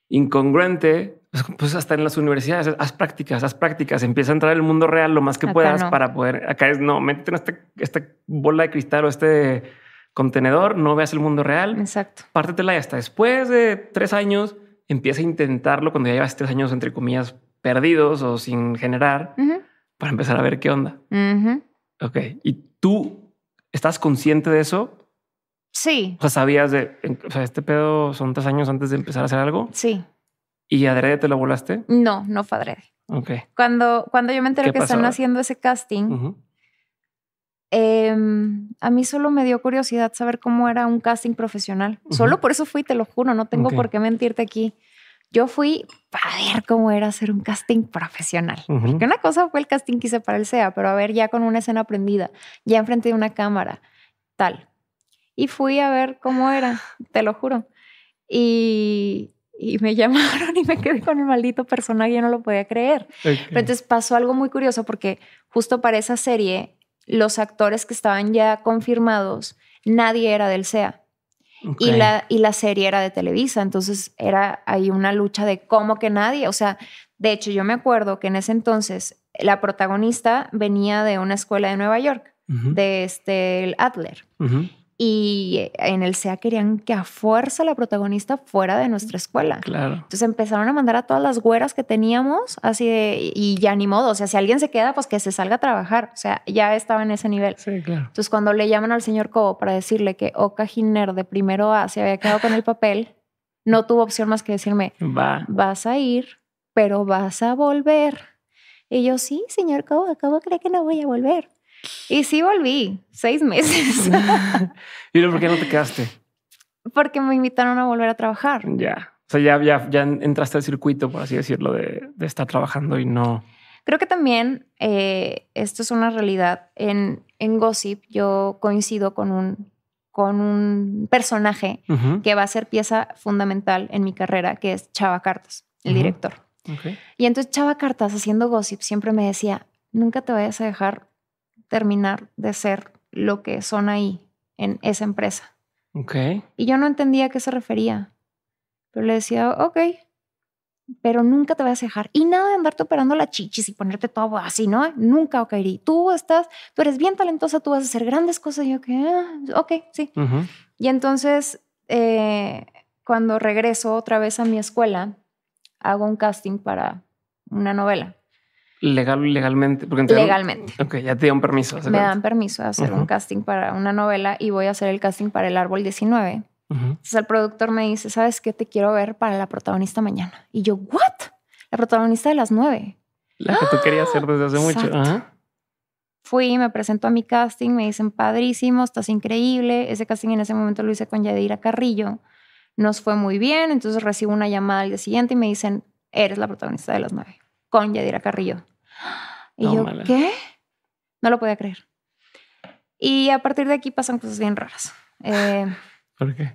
S1: incongruente. Pues, pues, hasta en las universidades, haz prácticas, haz prácticas, empieza a entrar al mundo real lo más que puedas para poder. Acá es no, métete en este, esta bola de cristal o este contenedor, no veas el mundo real. Exacto. Pártetela y hasta después de tres años empieza a intentarlo cuando ya llevas tres años, entre comillas, perdidos o sin generar para empezar a ver qué onda. Ok. ¿Y tú estás consciente de
S2: eso? Sí.
S1: O sea, sabías de, o sea, este pedo son tres años antes de empezar a hacer algo. Sí. ¿Y adrede te lo volaste?
S2: No, no fue adrede. Ok. Cuando, cuando yo me enteré que estaban están haciendo ese casting, Em, a mí solo me dio curiosidad saber cómo era un casting profesional. Solo por eso fui, te lo juro, no tengo por qué mentirte aquí. Yo fui para ver cómo era hacer un casting profesional. una cosa fue el casting que hice para el SEA, pero a ver ya con una escena aprendida, ya enfrente de una cámara, tal. Y fui a ver cómo era, te lo juro. Y, me [LAUGHS] llamaron y me quedé con el maldito personaje, yo no lo podía creer. entonces pasó algo muy curioso porque justo para esa serie los actores que estaban ya confirmados, nadie era del SEA. Y, la, y la serie era de Televisa, entonces era ahí una lucha de cómo que nadie, o sea, de hecho yo me acuerdo que en ese entonces la protagonista venía de una escuela de Nueva York, de este, el Adler, y en el SEA querían que a fuerza la protagonista fuera de nuestra escuela. Claro. Entonces empezaron a mandar a todas las güeras que teníamos, así de, y ya ni modo, o sea, si alguien se queda, pues que se salga a trabajar, o sea, ya estaba en ese nivel. Sí, claro. Entonces cuando le llaman al señor Cobo para decirle que Oka oh, Giner de primero A se había quedado con el papel, no tuvo opción más que decirme, Va. vas a ir, pero vas a volver. Y yo, sí, señor Cobo, ¿cómo cree que no voy a volver? Y sí volví, seis meses. [LAUGHS]
S1: ¿Y por qué no te quedaste?
S2: Porque me invitaron a volver a trabajar.
S1: Ya. O sea, ya, entraste al circuito, por así decirlo, de, estar trabajando y no.
S2: Creo que también eh, esto es una realidad. En, Gossip yo coincido con un, con un personaje que va a ser pieza fundamental en mi carrera, que es Chava Cartas, el director. Y entonces Chava Cartas haciendo Gossip siempre me decía, nunca te vayas a dejar terminar de ser lo que son ahí, en esa empresa. Ok. Y yo no entendía a qué se refería. Pero le decía, ok, pero nunca te vas a dejar. Y nada de andarte operando la chichis y ponerte todo así, ¿no? Nunca, ok. Tú estás, tú eres bien talentosa, tú vas a hacer grandes cosas. Y yo, que, okay, ah, ok, sí. Y entonces, eh, cuando regreso otra vez a mi escuela, hago un casting para una novela.
S1: Legal, legalmente, porque legalmente. Ok, ya te un permiso. Me dan
S2: permiso de hacer un casting para una novela y voy a hacer el casting para El Árbol 19. Entonces el productor me dice, ¿sabes qué? Te quiero ver para la protagonista mañana. Y yo, ¿what? La protagonista de las nueve.
S1: La que tú querías hacer desde hace mucho.
S2: Fui, me presento a mi casting, me dicen, padrísimo, estás increíble. Ese casting en ese momento lo hice con Yadira Carrillo. Nos fue muy bien, entonces recibo una llamada al día siguiente y me dicen, eres la protagonista de las nueve con Yadira Carrillo. Y yo, ¿qué? No lo podía creer. Y a partir de aquí pasan cosas bien raras. Eh, ¿Por qué?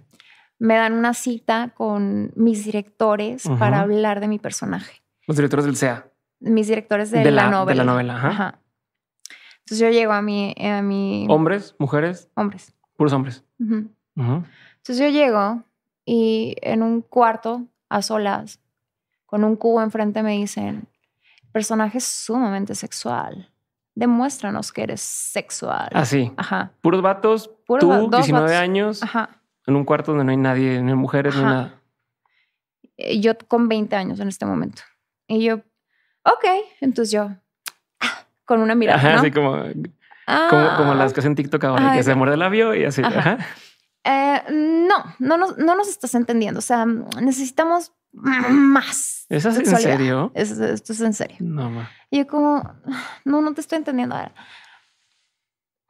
S2: Me dan una cita con mis directores para hablar de mi personaje.
S1: Los directores del SEA.
S2: Mis directores de, la, novela. De la novela, ajá. Entonces yo llego a mi, ¿Hombres? ¿Mujeres? Hombres.
S1: Puros hombres. Entonces
S2: yo llego y en un cuarto, a solas, con un cubo enfrente me dicen, personaje sumamente sexual. Demuéstranos que eres sexual. Así.
S1: Ah, ajá. Puros vatos, Puros tú, 19 años, en un cuarto donde no hay nadie, ni mujeres, ni nada.
S2: Eh, yo con 20 años en este momento. Y yo, ok, entonces yo, ah, con una mirada. Ajá, así como, como, las
S1: ah. que hacen TikTok ahora, que se muerde el labio y así. Ajá.
S2: Eh, no, no nos, no nos estás entendiendo. O sea, necesitamos más. ¿Eso es en serio? esto es en serio. Y yo como, no, no te estoy entendiendo. Ahora.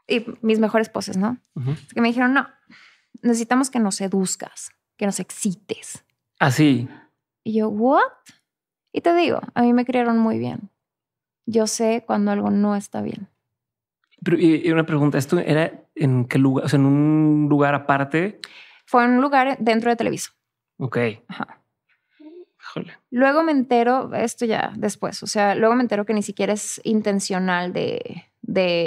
S2: Y mis mejores poses, ¿no? Que me dijeron, no, necesitamos que nos seduzcas, que nos excites.
S1: Así. Ah,
S2: y yo, ¿what? Y te digo, a mí me criaron muy bien. Yo sé cuando algo no está bien.
S1: Pero y una pregunta, ¿esto era en qué lugar? O sea, en un lugar aparte.
S2: Fue en un lugar dentro de Televisa.
S1: Ok. Ajá.
S2: Luego me entero, esto ya después, o sea, luego me entero que ni siquiera es intencional de,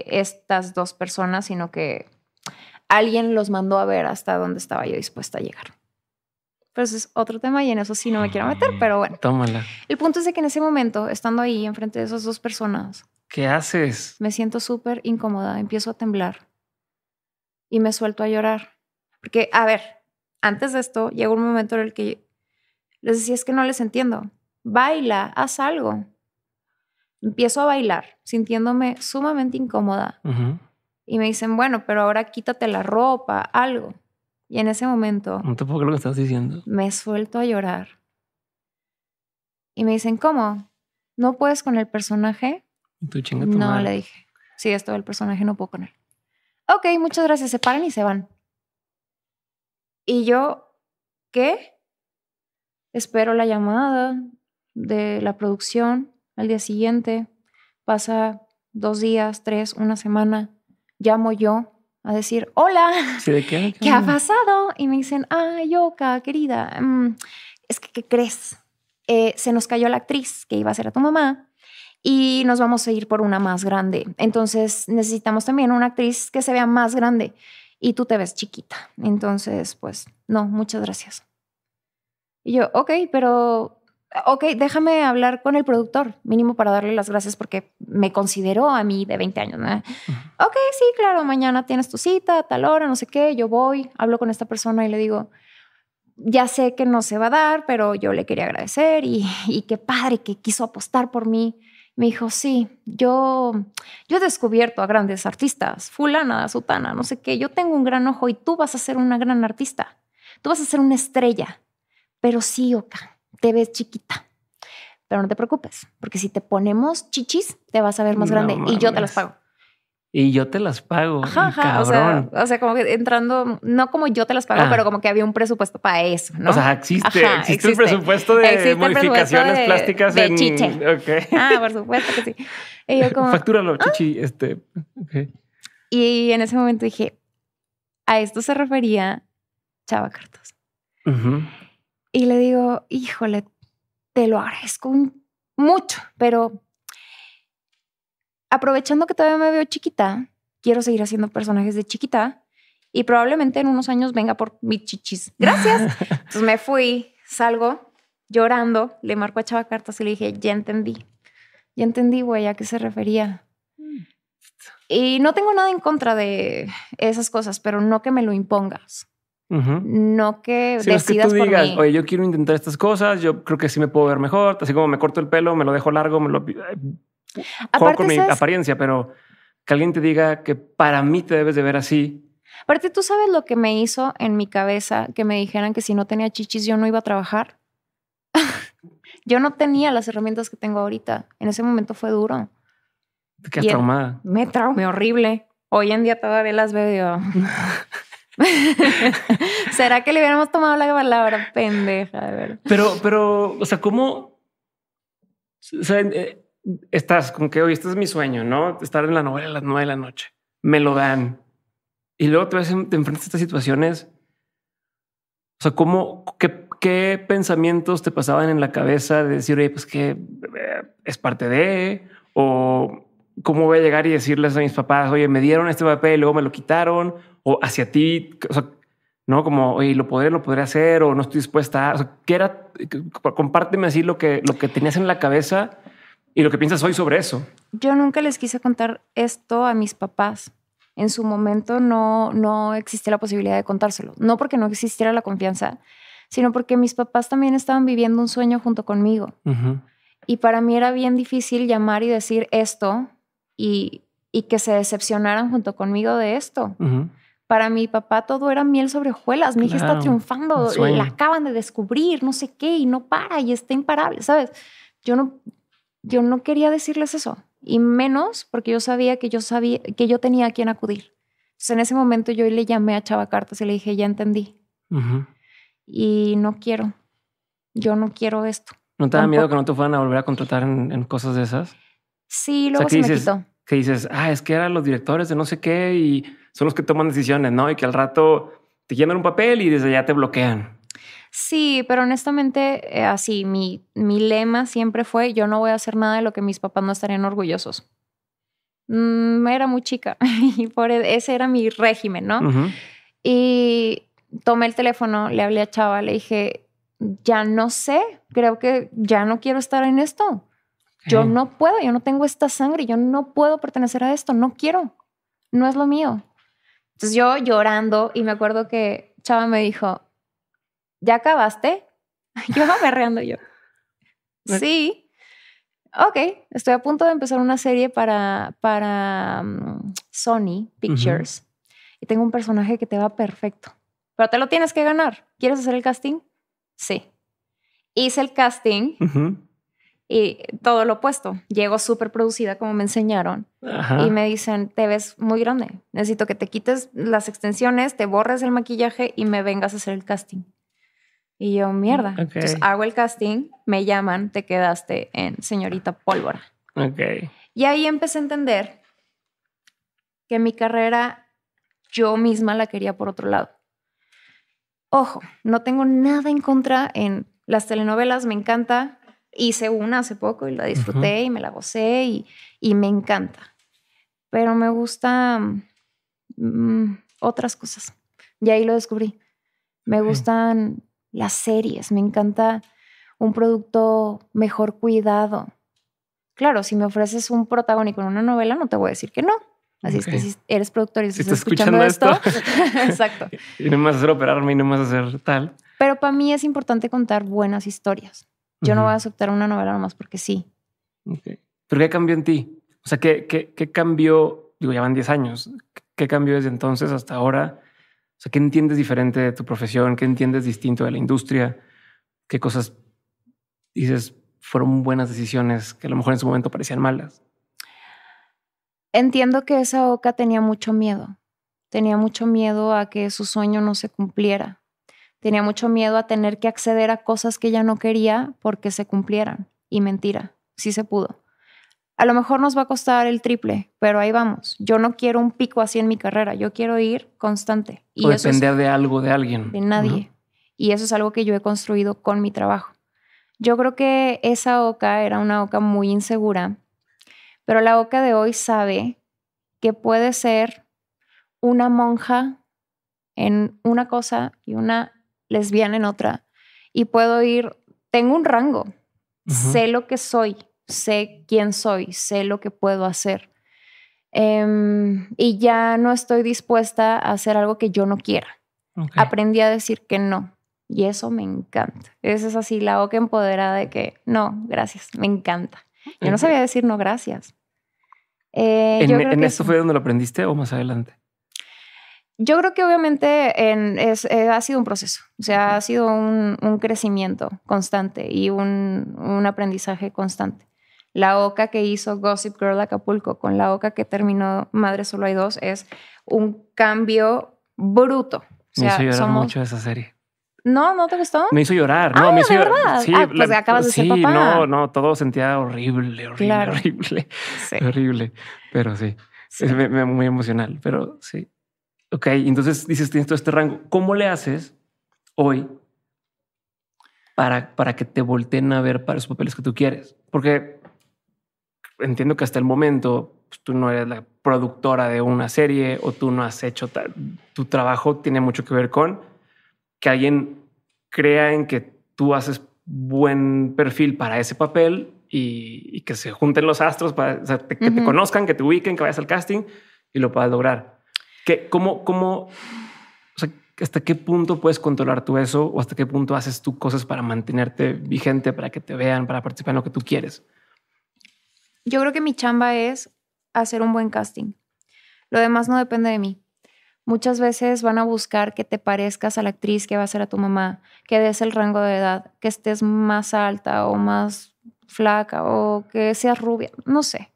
S2: estas dos personas, sino que alguien los mandó a ver hasta dónde estaba yo dispuesta a llegar. Pero eso es otro tema y en eso sí no me quiero meter, pero bueno. Tómala. El punto es que en ese momento, estando ahí enfrente de esas dos personas,
S1: ¿Qué haces?
S2: Me siento súper incómoda, empiezo a temblar y me suelto a llorar. Porque, a ver, antes de esto llegó un momento en el que les decía, es que no les entiendo. Baila, haz algo. Empiezo a bailar, sintiéndome sumamente incómoda. Y me dicen, bueno, pero ahora quítate la ropa, algo. Y en ese momento...
S1: No te puedo creer lo que estás diciendo.
S2: Me suelto a llorar. Y me dicen, ¿cómo? ¿No puedes con el personaje?
S1: No, le
S2: dije. Sí, es todo el personaje, no puedo con él. Ok, muchas gracias. Se paran y se van. Y yo, ¿qué? Espero la llamada de la producción al día siguiente. Pasa dos días, tres, una semana. Llamo yo a decir, hola, [LAUGHS]
S3: qué? ha
S2: pasado? Y me dicen, ah, Yoka, querida, mm, es que, ¿qué crees? Eh, se nos cayó la actriz que iba a ser a tu mamá y nos vamos a ir por una más grande. Entonces necesitamos también una actriz que se vea más grande y tú te ves chiquita. Entonces, pues, no, muchas gracias. Y yo, ok, pero, ok, déjame hablar con el productor, mínimo para darle las gracias porque me consideró a mí de 20 años. Ok, sí, claro, mañana tienes tu cita, tal hora, no sé qué, yo voy, hablo con esta persona y le digo, ya sé que no se va a dar, pero yo le quería agradecer y, y qué padre que quiso apostar por mí me dijo, sí, yo, yo he descubierto a grandes artistas, fulana, sutana, no sé qué, yo tengo un gran ojo y tú vas a ser una gran artista, tú vas a ser una estrella, pero sí, Oka, te ves chiquita. Pero no te preocupes, porque si te ponemos chichis, te vas a ver más grande y yo te las pago
S1: y yo te las pago. cabrón. O,
S2: sea, como que entrando, no como yo te las pago, ah. pero como que había un presupuesto para eso, ¿no? O sea, existe, existe, un presupuesto de modificaciones plásticas de chiche. Okay. Ah, por supuesto que sí. Factúralo,
S1: ah". chichi, este,
S2: Y en ese momento dije, a esto se refería Chava Cartos. Y le digo, híjole, te lo agradezco mucho, pero aprovechando que todavía me veo chiquita, quiero seguir haciendo personajes de chiquita y probablemente en unos años venga por mis chichis. Gracias. [LAUGHS] Entonces me fui, salgo llorando, le marco a Chava cartas y le dije, ya entendí, ya entendí, güey, a qué se refería. Y no tengo nada en contra de esas cosas, pero no que me lo impongas. No que decidas que tú digas, por mí.
S1: oye, yo quiero intentar estas cosas, yo creo que sí me puedo ver mejor, así como me corto el pelo, me lo dejo largo, me lo
S2: Aparte, con mi apariencia,
S1: pero que alguien te diga que para mí te debes de ver así.
S2: Aparte, tú sabes lo que me hizo en mi cabeza que me dijeran que si no tenía chichis yo no iba a trabajar. [LAUGHS] yo no tenía las herramientas que tengo ahorita. En ese momento fue duro.
S1: Te quedas traumada.
S2: Me traumé horrible. Hoy en día todavía las veo. [LAUGHS] ¿Será que le hubiéramos tomado la palabra pendeja? Pero,
S1: pero, o sea, ¿cómo? O sea, eh, estás con que hoy este es mi sueño, no estar en la novela a las nueve de la noche. Me lo dan. Y luego te, ves, te enfrentas a estas situaciones. O sea, ¿cómo, qué, qué, pensamientos te pasaban en la cabeza de decir, oye, pues que eh, es parte de, o cómo voy a llegar y decirles a mis papás, oye, me dieron este papel y luego me lo quitaron, o hacia ti, o sea, no como, oye, lo podré, lo podré hacer, o no estoy dispuesta a, o sea, ¿qué era, compárteme así lo que, lo que tenías en la cabeza y lo que piensas hoy sobre eso.
S2: Yo nunca les quise contar esto a mis papás. En su momento no, no existía la posibilidad de contárselo. No porque no existiera la confianza, sino porque mis papás también estaban viviendo un sueño junto conmigo. Y para mí era bien difícil llamar y decir esto y, y que se decepcionaran junto conmigo de esto. Para mi papá todo era miel sobre hojuelas. Mi hija está triunfando, la acaban de descubrir, no sé qué, y no para, y está imparable, ¿sabes? Yo no, yo no quería decirles eso, y menos porque yo sabía que yo, sabía, que yo tenía a quién acudir. Entonces en ese momento yo le llamé a Chava Cartas y le dije, ya entendí. Y no quiero, yo no quiero esto. ¿No te da miedo que no
S1: te fueran a volver a contratar en, cosas de esas?
S2: Sí, luego se me
S1: Que dices, ah, es que eran los directores de no sé qué y son los que toman decisiones, ¿no? Y que al rato te llenan un papel y desde allá te bloquean.
S2: Sí, pero honestamente, eh, así, mi, lema siempre fue, yo no voy a hacer nada de lo que mis papás no estarían orgullosos. Me mm, era muy chica [LAUGHS] y por e, ese era mi régimen, ¿no? Y tomé el teléfono, le hablé a Chava, le dije, ya no sé, creo que ya no quiero estar en esto. Yo no puedo, yo no tengo esta sangre, yo no puedo pertenecer a esto, no quiero, no es lo mío. Entonces yo llorando y me acuerdo que Chava me dijo, ¿ya acabaste? [LAUGHS] Yo berreando yo. [LAUGHS] Sí. Ok, estoy a punto de empezar una serie para, para mm, Sony Pictures. Y tengo un personaje que te va perfecto. Pero te lo tienes que ganar. ¿Quieres hacer el casting? Sí. Hice el casting. y todo lo opuesto. Llego súper producida, como me enseñaron, y me dicen, te ves muy grande, necesito que te quites las extensiones, te borres el maquillaje y me vengas a hacer el casting. Y yo, mierda. Entonces pues, hago el casting, me llaman, te quedaste en Señorita Pólvora. Y ahí empecé a entender que mi carrera yo misma la quería por otro lado. Ojo, no tengo nada en contra en las telenovelas, me encanta. Hice una hace poco y la disfruté y me la gocé y, me encanta. Pero me gusta mm, otras cosas. Y ahí lo descubrí. Me gustan las series, me encanta un producto mejor cuidado. Claro, si me ofreces un protagónico en una novela, no te voy a decir que no. Así que si eres productor y estás, si estás escuchando, esto, [LAUGHS] exacto. [LAUGHS]
S1: Y no más hacer operarme y no más hacer tal.
S2: Pero para mí es importante contar buenas historias. Yo no voy a aceptar una novela nomás porque sí.
S1: ¿Pero qué cambió en ti? O sea, ¿qué, qué, cambió? Digo, ya van 10 años. ¿Qué cambió desde entonces hasta ahora? ¿qué entiendes diferente de tu profesión? ¿Qué entiendes distinto de la industria? ¿Qué cosas dices fueron buenas decisiones que a lo mejor en su momento parecían malas?
S2: Entiendo que esa Oca tenía mucho miedo. Tenía mucho miedo a que su sueño no se cumpliera. Tenía mucho miedo a tener que acceder a cosas que ella no quería porque se cumplieran. Y mentira, sí se pudo. A lo mejor nos va a costar el triple, pero ahí vamos. Yo no quiero un pico así en mi carrera, yo quiero ir constante. Y o depender
S1: de algo, de alguien. De nadie.
S2: Y eso es algo que yo he construido con mi trabajo. Yo creo que esa OCA era una OCA muy insegura, pero la OCA de hoy sabe que puede ser una monja en una cosa y una lesbiana en otra. Y puedo ir, tengo un rango, sé lo que soy sé quién soy, sé lo que puedo hacer. Em, y ya no estoy dispuesta a hacer algo que yo no quiera. Aprendí a decir que no. Y eso me encanta. Esa es así la boca empoderada de que no, gracias, me encanta. Yo no sabía decir no, gracias. Eh, ¿En, e-, esto fue
S1: donde lo aprendiste o más adelante?
S2: Yo creo que obviamente eh, ha sido un proceso, o sea, ha sido un, crecimiento constante y un aprendizaje constante. La oca que hizo Gossip Girl Acapulco con la oca que terminó Madre Solo hay dos es un cambio bruto. Me hizo llorar mucho esa serie. No, ¿no te gustó? Me hizo
S1: llorar, no, ah, me hizo Verdad? Sí, ah, pues acabas de ser papá. no, no, todo sentía horrible, horrible, horrible, sí. horrible, pero sí, me, muy emocional, pero sí. Ok, entonces dices, tienes todo este rango. ¿Cómo le haces hoy para, para que te volteen a ver para los papeles que tú quieres? Porque entiendo que hasta el momento pues, tú no eres la productora de una serie o tú no has hecho tu trabajo tiene mucho que ver con que alguien crea en que tú haces buen perfil para ese papel y, que se junten los astros para que te conozcan, que te ubiquen, que vayas al casting y lo puedas lograr. ¿Qué, cómo, cómo, hasta qué punto puedes controlar tú eso o hasta qué punto haces tú cosas para mantenerte vigente, para que te vean, para participar en lo que tú quieres?
S2: Yo creo que mi chamba es hacer un buen casting. Lo demás no depende de mí. Muchas veces van a buscar que te parezcas a la actriz que va a ser a tu mamá, que des el rango de edad, que estés más alta o más flaca o que seas rubia, no sé.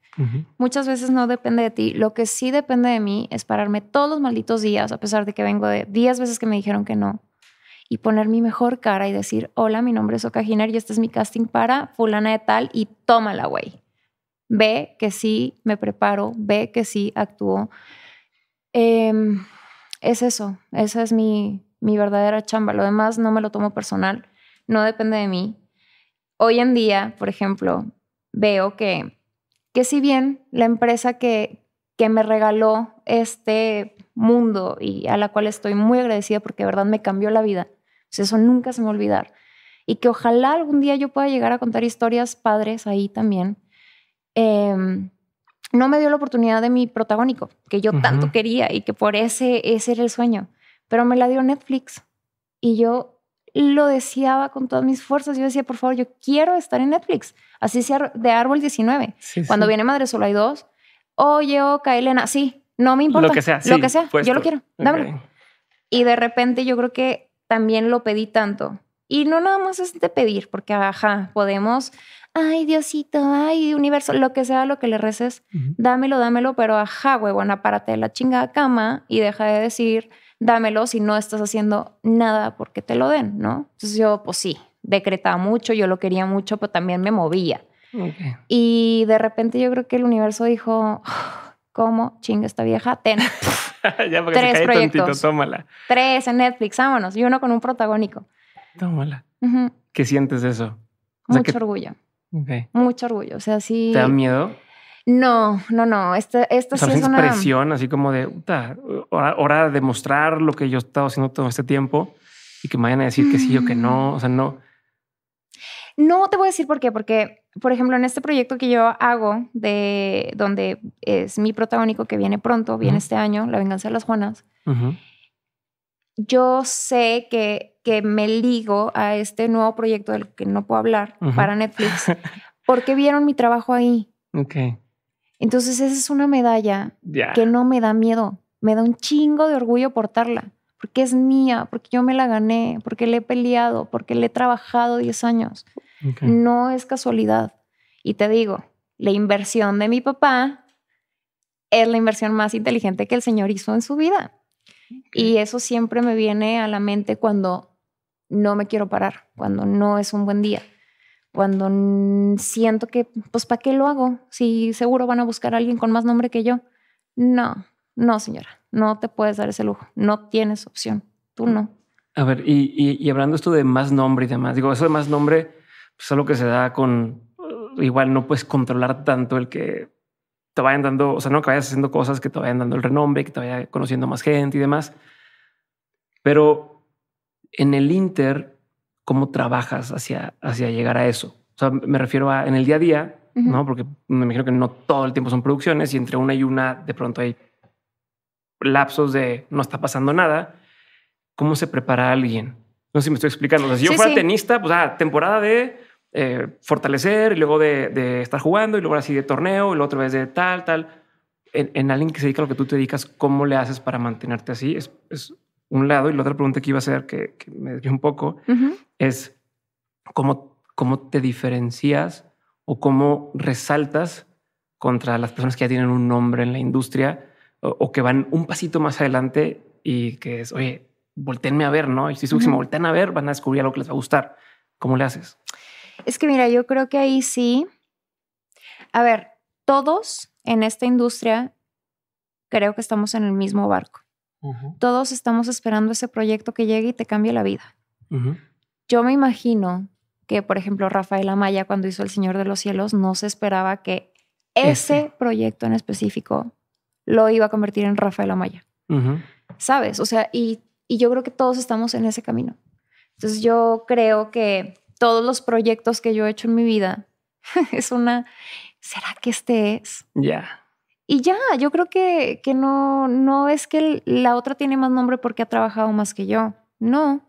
S2: Muchas veces no depende de ti. Lo que sí depende de mí es pararme todos los malditos días, a pesar de que vengo de 10 veces que me dijeron que no, y poner mi mejor cara y decir, hola, mi nombre es Oka Giner y este es mi casting para fulana de tal y tómala, güey ve que sí me preparo, ve que sí actúo. Em, es eso, esa es mi, mi verdadera chamba. Lo demás no me lo tomo personal, no depende de mí. Hoy en día, por ejemplo, veo que, que si bien la empresa que, que me regaló este mundo y a la cual estoy muy agradecida porque de verdad me cambió la vida, pues eso nunca se me olvidará Y que ojalá algún día yo pueda llegar a contar historias padres ahí también Em, no me dio la oportunidad de mi protagónico, que yo tanto quería y que por ese, ese era el sueño, pero me la dio Netflix. Y yo lo deseaba con todas mis fuerzas. Yo decía, por favor, yo quiero estar en Netflix. Así sea de Árbol 19. Cuando viene Madre Sola hay dos. Oye, Oca, Elena, sí, no me importa. Lo que sea. lo que sea. Yo lo quiero. Y de repente yo creo que también lo pedí tanto. Y no nada más es de pedir, porque, ajá, podemos ay Diosito, ay universo, lo que sea, lo que le reces, dámelo, dámelo, pero ajá, huevona, apárate de la chingada cama y deja de decir, dámelo si no estás haciendo nada porque te lo den, ¿no? Entonces yo, pues sí, decretaba mucho, yo lo quería mucho, pero también me movía. Y de repente yo creo que el universo dijo, ¿cómo chinga esta vieja? Ten. [LAUGHS]
S1: ya porque tres se cae proyectos. tómala.
S2: Tres en Netflix, vámonos. Y uno con un protagónico. Tómala.
S1: ¿Qué sientes de eso?
S2: Mucho orgullo. Mucho orgullo. O sea, sí. ¿Te da miedo? No, no, no. Esta, es una expresión
S1: así como de hora, hora de demostrar lo que yo he estado haciendo todo este tiempo y que me vayan a decir que sí o que no. O sea, no.
S2: No te voy a decir por qué, porque, por ejemplo, en este proyecto que yo hago, de donde es mi protagónico que viene pronto, viene este año, La Venganza de las Juanas, Ajá yo sé que, me ligo a este nuevo proyecto del que no puedo hablar para Netflix [LAUGHS] porque vieron mi trabajo ahí. Ok. Entonces esa es una medalla que no me da miedo, me da un chingo de orgullo portarla, porque es mía, porque yo me la gané, porque le he peleado, porque le he trabajado 10 años. No es casualidad. Y te digo, la inversión de mi papá es la inversión más inteligente que el señor hizo en su vida. Y eso siempre me viene a la mente cuando no me quiero parar, cuando no es un buen día, cuando siento que, pues, ¿para qué lo hago? Si seguro van a buscar a alguien con más nombre que yo. No, no, señora, no te puedes dar ese lujo, no tienes opción,
S1: tú no. A ver, y, hablando esto de más nombre y demás, digo, eso de más nombre, pues que se da con, igual no puedes controlar tanto el que te vayan dando, o sea, no que vayas haciendo cosas que te vayan dando el renombre, que te vaya conociendo más gente y demás. Pero en el Inter, ¿cómo trabajas hacia, hacia llegar a eso? O sea, me refiero a en el día a día, ¿no? Porque me imagino que no todo el tiempo son producciones y entre una y una de pronto hay lapsos de no está pasando nada. ¿Cómo se prepara alguien? No sé si me estoy explicando. si yo fuera tenista, pues ah, temporada de eh, fortalecer y luego de, estar jugando y luego así de torneo y luego otra vez de tal, tal. En, alguien que se dedica a lo que tú te dedicas, ¿cómo le haces para mantenerte así? Es, un lado. Y la otra pregunta que iba a hacer, que, me dio un poco, es cómo, cómo te diferencias o cómo resaltas contra las personas que ya tienen un nombre en la industria o, que van un pasito más adelante y que es, oye, volteenme a ver, ¿no? Y si me voltean a ver, van a descubrir algo que les va a gustar. ¿Cómo le haces?
S2: Es que mira, yo creo que ahí sí. A ver, todos en esta industria creo que estamos en el mismo barco. Todos estamos esperando ese proyecto que llegue y te cambie la vida. Yo me imagino que, por ejemplo, Rafael Amaya cuando hizo El Señor de los Cielos no se esperaba que ese proyecto en específico lo iba a convertir en Rafael Amaya. ¿Sabes? O sea, y, y yo creo que todos estamos en ese camino. Entonces yo creo que todos los proyectos que yo he hecho en mi vida. [LAUGHS] es una, ¿será que este es? Ya. Y ya, yo creo que, que no, no es que la otra tiene más nombre porque ha trabajado más que yo. No,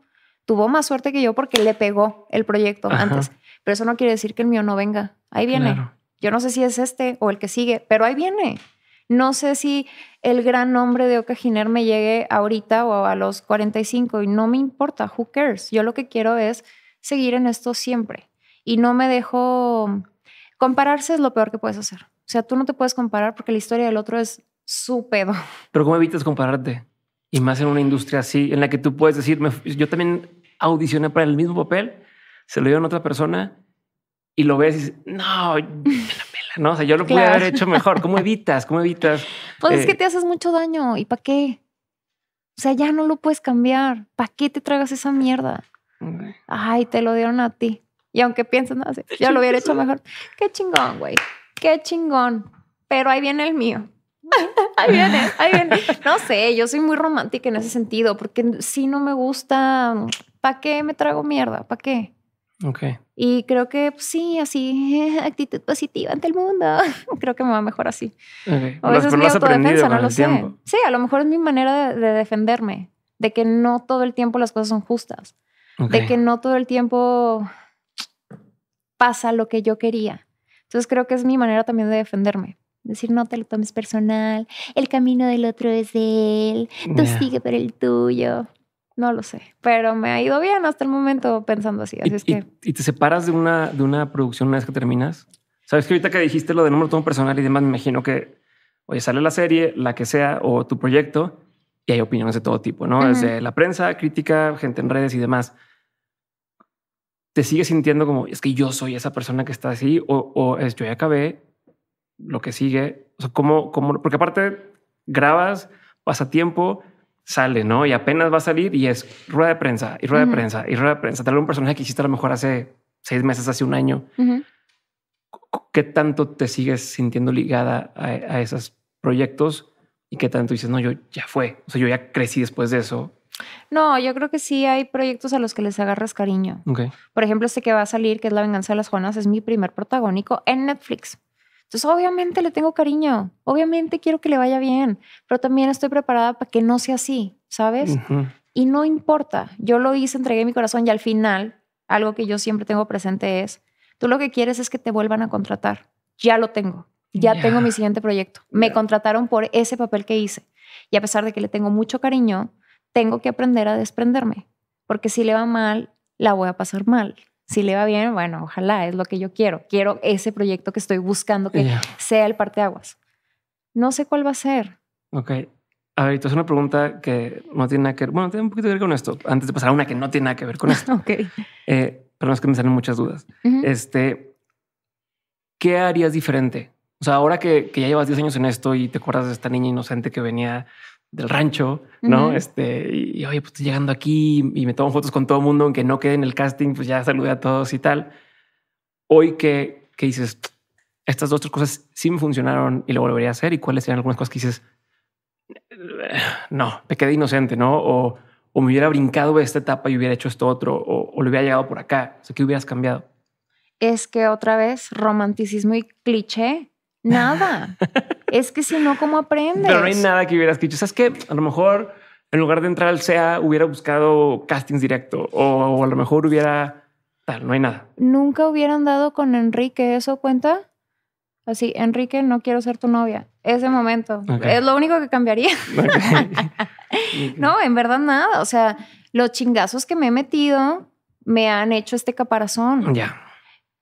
S2: tuvo más suerte que yo porque le pegó el proyecto antes. Pero eso no quiere decir que el mío no venga. Ahí viene. Yo no sé si es este o el que sigue, pero ahí viene. No sé si el gran nombre de Oca Giner me llegue ahorita o a los 45 y no me importa, who cares. Yo lo que quiero es seguir en esto siempre y no me dejo compararse es lo peor que puedes hacer. O sea, tú no te puedes comparar porque la historia del otro es su pedo. [LAUGHS]
S1: Pero ¿cómo evitas compararte? Y más en una industria así, en la que tú puedes decir, yo también audicioné para el mismo papel, se lo dio a otra persona y lo ves y dices, no, ¿no? O sea, yo lo claro. pude haber hecho mejor. ¿Cómo evitas? ¿Cómo evitas? Pues es que eh? te
S2: haces mucho daño. ¿Y para qué? O sea, ya no lo puedes cambiar. ¿Para qué te tragas esa mierda? Ay, te lo dieron a ti. Y aunque pienses, no, sé, yo lo hubiera hecho mejor. Qué chingón, güey. Qué chingón. Pero ahí viene el mío. [LAUGHS] ahí viene, ahí viene. No sé, yo soy muy romántica en ese sentido, porque si no me gusta, ¿para qué me trago mierda? ¿Para qué? Ok. Y creo que pues, sí, así, [LAUGHS] actitud positiva ante el mundo. [LAUGHS] creo que me va mejor así. Okay. O a veces mi autodefensa, no lo sé. Sí, a lo mejor es mi manera de defenderme, de que no todo el tiempo las cosas son justas de que no todo el tiempo pasa lo que yo quería. Entonces creo que es mi manera también de defenderme. Decir, no te lo tomes personal, el camino del otro es de él, tú sigue por el tuyo. No lo sé, pero me ha ido bien hasta el momento pensando así. ¿Y,
S1: que... te separas de una, de una producción una vez que terminas? Sabes que ahorita que dijiste lo de no lo tomo personal y demás, me imagino que, oye, sale la serie, la que sea, o tu proyecto, y hay opiniones de todo tipo, ¿no? Desde la prensa, crítica, gente en redes y demás te sigues sintiendo como es que yo soy esa persona que está así o, o es yo ya acabé lo que sigue. O como ¿cómo, Porque aparte grabas, pasa tiempo, sale, ¿no? Y apenas va a salir y es rueda de prensa y rueda de prensa y rueda de prensa. Tal vez un personaje que hiciste a lo mejor hace seis meses, hace un año. ¿Qué tanto te sigues sintiendo ligada a, a esos proyectos? y qué tanto dices, no, yo ya fue, o sea, yo ya crecí después de eso
S2: no, yo creo que sí hay proyectos a los que les agarras cariño. Por ejemplo, este que va a salir, que es La venganza de las Juanas, es mi primer protagónico en Netflix. Entonces, obviamente le tengo cariño, obviamente quiero que le vaya bien, pero también estoy preparada para que no sea así, ¿sabes? Y no importa, yo lo hice, entregué mi corazón y al final, algo que yo siempre tengo presente es, tú lo que quieres es que te vuelvan a contratar, ya lo tengo, ya tengo mi siguiente proyecto, me contrataron por ese papel que hice y a pesar de que le tengo mucho cariño, tengo que aprender a desprenderme, porque si le va mal, la voy a pasar mal. Si le va bien, bueno, ojalá, es lo que yo quiero. Quiero ese proyecto que estoy buscando que sea el parteaguas. No sé cuál va a ser.
S1: Ok. A ver, es una pregunta que no tiene nada que ver, bueno, tiene un poquito que ver con esto, antes de pasar a una que no tiene nada que ver con [LAUGHS] esto. ok. Eh, pero es que me salen muchas dudas. Este, ¿qué harías diferente? O sea, ahora que, que, ya llevas 10 años en esto y te acuerdas de esta niña inocente que venía del rancho, ¿no? Este, y, oye, pues estoy llegando aquí y me tomo fotos con todo el mundo, aunque no quede en el casting, pues ya saludé a todos y tal. Hoy que, dices, estas dos tres cosas sí me funcionaron y lo volvería a hacer, y cuáles serían algunas cosas que dices, eh, no, me quedé inocente, ¿no? O, me hubiera brincado de esta etapa y hubiera hecho esto otro, o, lo hubiera llegado por acá, o sea, ¿qué hubieras cambiado?
S2: Es que otra vez, romanticismo y cliché Nada. es que si no, ¿cómo aprendes? Pero no hay nada
S1: que hubieras dicho. ¿Sabes qué? A lo mejor en lugar de entrar al SEA hubiera buscado castings directo o, a lo mejor hubiera tal, no hay nada.
S2: Nunca hubieran dado con Enrique, ¿eso cuenta? Así, Enrique, no quiero ser tu novia. Ese momento es lo único que cambiaría. [LAUGHS] no, en verdad nada. O sea, los chingazos que me he metido me han hecho este caparazón. Ya.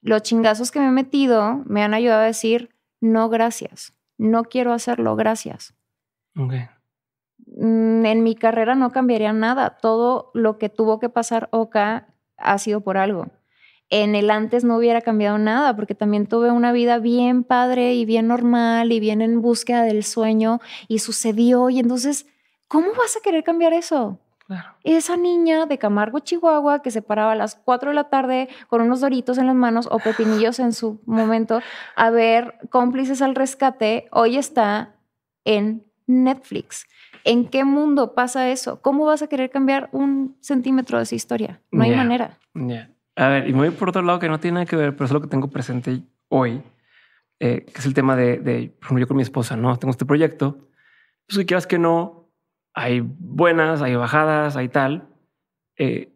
S2: Los chingazos que me he metido me han ayudado a decir, no gracias, no quiero hacerlo, gracias. Okay. Mm, en mi carrera no cambiaría nada, todo lo que tuvo que pasar Oka ha sido por algo. En el antes no hubiera cambiado nada porque también tuve una vida bien padre y bien normal y bien en búsqueda del sueño y sucedió y entonces, ¿cómo vas a querer cambiar eso? Esa niña de Camargo, Chihuahua, que se paraba a las 4 de la tarde con unos doritos en las manos o pepinillos en su momento a ver cómplices al rescate, hoy está en Netflix. ¿En qué mundo pasa eso? ¿Cómo vas a querer cambiar un centímetro de esa historia? No hay manera.
S1: A ver, y me voy por otro lado que no tiene nada que ver, pero es lo que tengo presente hoy, eh, que es el tema de, de, yo con mi esposa, ¿no? Tengo este proyecto. Pues que quieras que no, hay buenas, hay bajadas, hay tal. Eh,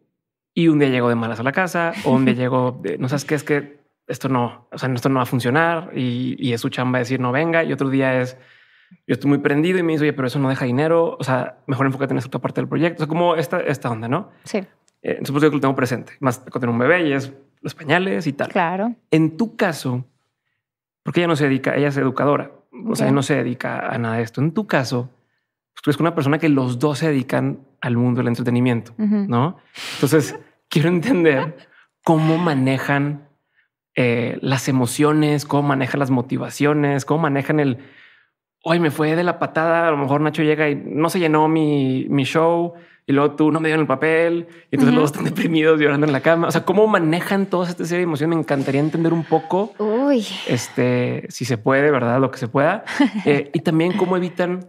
S1: y un día llego de malas a la casa, o un día [LAUGHS] llego, no sabes qué, es que esto no, o sea, esto no va a funcionar y, es su chamba decir no venga. Y otro día es, yo estoy muy prendido y me dice, oye, pero eso no deja dinero. O sea, mejor enfócate en esta otra parte del proyecto. O sea, como esta, onda, ¿no? Sí. Eh, que que lo tengo presente. Más tener un bebé y es los pañales y tal. Claro. En tu caso, porque ella no se dedica, ella es educadora, o sea, no se dedica a nada de esto. En tu caso, tú eres una persona que los dos se dedican al mundo del entretenimiento, ¿no? Entonces, [LAUGHS] quiero entender cómo manejan eh, las emociones, cómo manejan las motivaciones, cómo manejan el, hoy me fue de la patada, a lo mejor Nacho llega y no se llenó mi, mi show, y luego tú no me dieron el papel, y entonces los están deprimidos llorando en la cama. O sea, ¿cómo manejan todas esta serie de emociones? Me encantaría entender un poco, este, si se puede, ¿verdad? Lo que se pueda. [LAUGHS] Eh, y también cómo evitan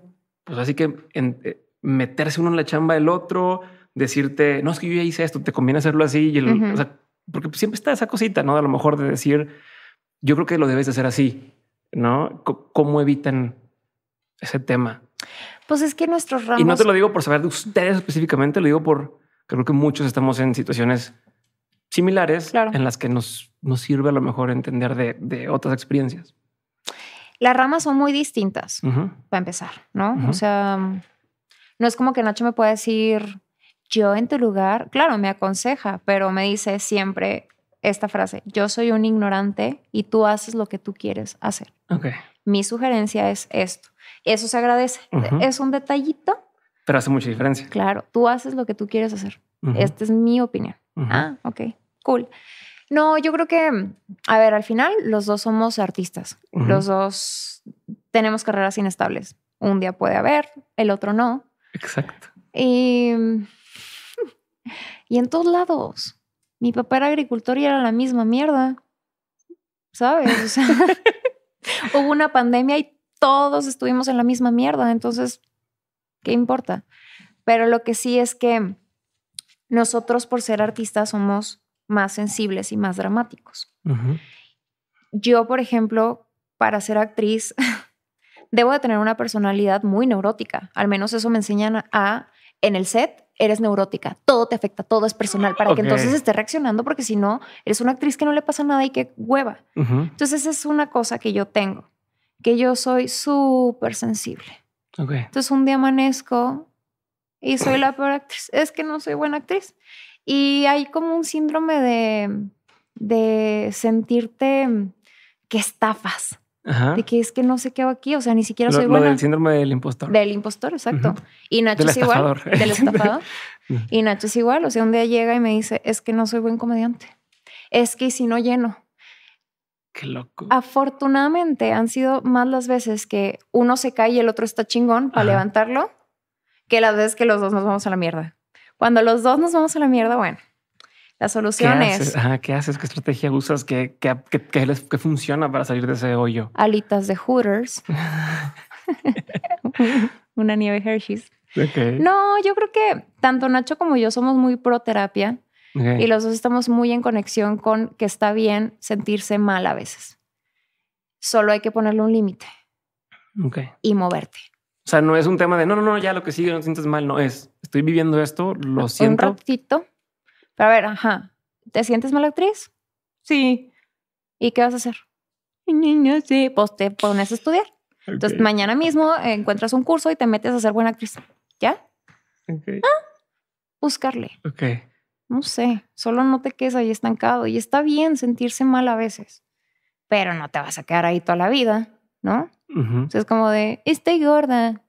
S1: pues así que eh, meterse uno en la chamba del otro, decirte, no, es que yo ya hice esto, te conviene hacerlo así. porque pues, siempre está esa cosita, ¿no? A lo mejor de decir, yo creo que lo debes hacer así, ¿no? ¿Cómo evitan ese tema?
S2: Pues es que nuestros ramos... Y no te lo
S1: digo por saber de ustedes específicamente, lo digo por... Creo que muchos estamos en situaciones similares en las que nos, nos sirve a lo mejor entender de otras experiencias.
S2: Las ramas son muy distintas, para empezar, ¿no? O sea, no es como que Nacho me pueda decir, yo en tu lugar, claro, me aconseja, pero me dice siempre esta frase, yo soy un ignorante y tú haces lo que tú quieres hacer. Mi sugerencia es esto. Eso se agradece. Es un detallito.
S1: Pero hace mucha diferencia.
S2: Claro, tú haces lo que tú quieres hacer. Esta es mi opinión. Ah, ok, cool. No, yo creo que, a ver, al final los dos somos artistas. Los dos tenemos carreras inestables. Un día puede haber, el otro no. Exacto. Y, [LAUGHS] y en todos lados. Mi papá era agricultor y era la misma mierda. ¿Sabes? O sea, [LAUGHS] hubo una pandemia y todos estuvimos en la misma mierda. Entonces, ¿qué importa? Pero lo que sí es que nosotros por ser artistas somos más sensibles y más dramáticos. Yo, por ejemplo, para ser actriz, [LAUGHS] debo de tener una personalidad muy neurótica. Al menos eso me enseñan a, en el set, eres neurótica, todo te afecta, todo es personal, para que entonces estés reaccionando, porque si no, eres una actriz que no le pasa nada y que hueva. entonces Entonces, es una cosa que yo tengo, que yo soy súper sensible. Entonces, un día amanezco y soy la peor actriz. Es que no soy buena actriz. Y hay como un síndrome de, sentirte que estafas. Ajá. De que es que no sé qué hago aquí, o sea, ni siquiera soy buena. del
S1: síndrome del impostor. Del
S2: impostor, exacto. Y Nacho es igual. [LAUGHS] Del estafador. y Nacho es igual, o sea, un día llega y me dice, es que no soy buen comediante. Es que si no lleno. Qué loco. Afortunadamente han sido más las veces que uno se cae y el otro está chingón para levantarlo que las veces que los dos nos vamos a la mierda. Cuando los dos nos vamos a la mierda, bueno, la solución es.
S1: Haces? ¿Qué haces? ¿Qué estrategia usas? ¿Qué, funciona para salir de ese hoyo?
S2: Alitas de Hooters. [LAUGHS] Una nieve Hershey's.
S1: No,
S2: yo creo que tanto Nacho como yo somos muy pro terapia
S1: y los dos
S2: estamos muy en conexión con que está bien sentirse mal a veces. Solo hay que ponerle un límite y moverte.
S1: O sea, no es un tema de no, no, no, ya lo que sigue, no te sientes mal, no es. Estoy viviendo esto, lo siento. Un
S2: ratito. Pero a ver, ajá. ¿Te sientes mala actriz? Sí. ¿Y qué vas a hacer? Niño, sí. Pues te pones a estudiar. Entonces, mañana mismo encuentras un curso y te metes a ser buena actriz. ¿Ya? Okay. Ah, buscarle. Ok. No sé, solo no te quedes ahí estancado. Y está bien sentirse mal a veces, pero no te vas a quedar ahí toda la vida. ¿no? es como de, estoy gorda,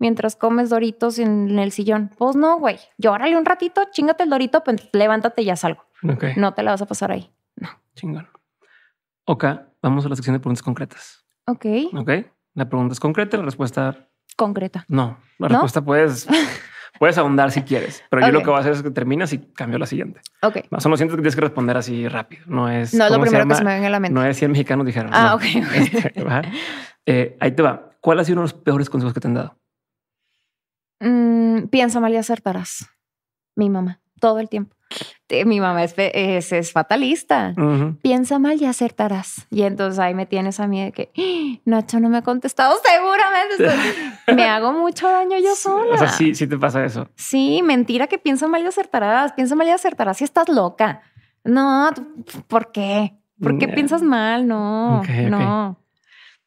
S2: mientras comes doritos en el sillón. Pues no, güey, llórale un ratito, chingate el dorito, pues levántate y ya salgo. No te la vas a pasar ahí. No. Chingón.
S1: Ok, vamos a la sección de preguntas concretas. Ok. Ok. La pregunta es concreta, la respuesta... Concreta. No, la respuesta puedes... [LAUGHS] Puedes ahondar si quieres, pero yo lo que voy a hacer es que terminas y cambio la siguiente. Ok. Son los siento que tienes que responder así rápido. No es. lo primero que se me ven en la mente. No es en mexicano dijeron. Ah, ok. okay. [LAUGHS] Este, eh, ahí te va. ¿Cuál ha sido uno de los peores consejos que te han dado?
S2: Mm, piensa mal y acertarás. Mi mamá. Todo el tiempo mi mamá es, es, fatalista. Piensa mal y acertarás. Y entonces ahí me tienes a mí de que ah, Nacho no me ha contestado. Seguramente [LAUGHS] me hago mucho daño yo sola. O sea, sí,
S1: sí te pasa eso.
S2: Sí, mentira que piensa mal y acertarás. Piensa mal y acertarás si estás loca. No, ¿por qué? ¿Por qué piensas mal? No, no.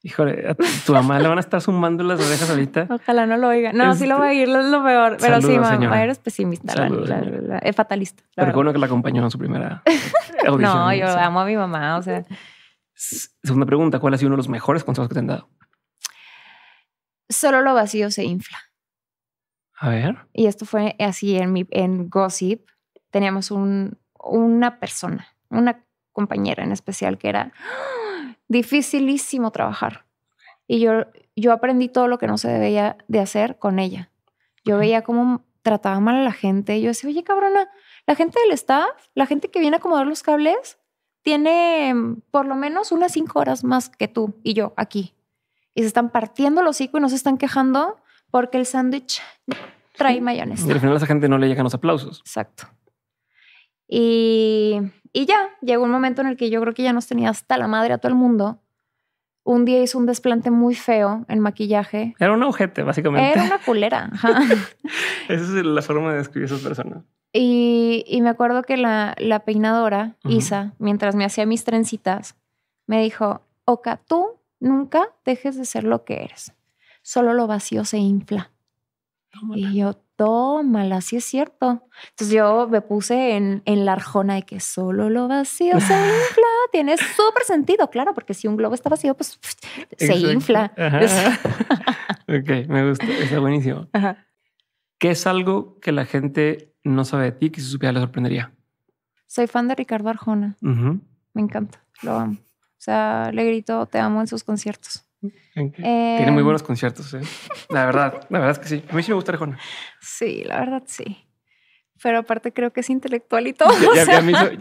S1: Híjole, tu mamá le van a estar sumando las orejas ahorita.
S2: Ojalá no lo oiga. No, sí lo va a oír, es lo peor. Pero sí, mamá, eres pesimista, es fatalista. Pero
S1: bueno que la acompañó en su primera [LAUGHS] audición. no, yo
S2: amo a mi mamá, o sea.
S1: Segunda pregunta, ¿cuál ha sido uno de los mejores consejos que te han dado?
S2: Solo lo vacío se infla. A ver. Y esto fue así en, mi, en Gossip. Teníamos un, una persona, una compañera en especial que era dificilísimo trabajar. Y yo, yo aprendí todo lo que no se debía de hacer con ella. Yo veía cómo trataba mal a la gente. yo decía, oye, cabrona, la gente del staff, la gente que viene a acomodar los cables, tiene mm, por lo menos unas cinco horas más que tú y yo aquí. Y se están partiendo los hocico y no se están quejando porque el sándwich trae mayonesa. Y al final
S1: a esa gente no le llegan los aplausos. Exacto.
S2: Y y ya, llegó un momento en el que yo creo que ya nos tenía hasta la madre a todo el mundo. Un día hizo un desplante muy feo en maquillaje.
S1: Era un ojete, básicamente. Era una
S2: culera. [LAUGHS]
S1: Esa es la forma de describir a personas.
S2: Y, me acuerdo que la, peinadora, Isa, mientras me hacía mis trencitas, me dijo, Oka, tú nunca dejes de ser lo que eres. Solo lo vacío se infla. y yo, mal sí es cierto. Entonces yo me puse en, la arjona de que solo lo vacío se [LAUGHS] infla. Tiene súper sentido, claro, porque si un globo está vacío, pues se infla. [LAUGHS]
S1: ok, me gusta, está buenísimo. ¿Qué es algo que la gente no sabe de ti que si supiera le sorprendería?
S2: Soy fan de Ricardo Arjona.
S1: Me
S2: encanta, lo amo. O sea, le grito, te amo en sus conciertos. Tiene muy em, buenos
S1: conciertos, ¿eh? La verdad, la verdad es que sí. A mí sí me gusta Arjona.
S2: Sí, la verdad sí. Pero aparte creo que es intelectual y [LAUGHS] todo. Ya,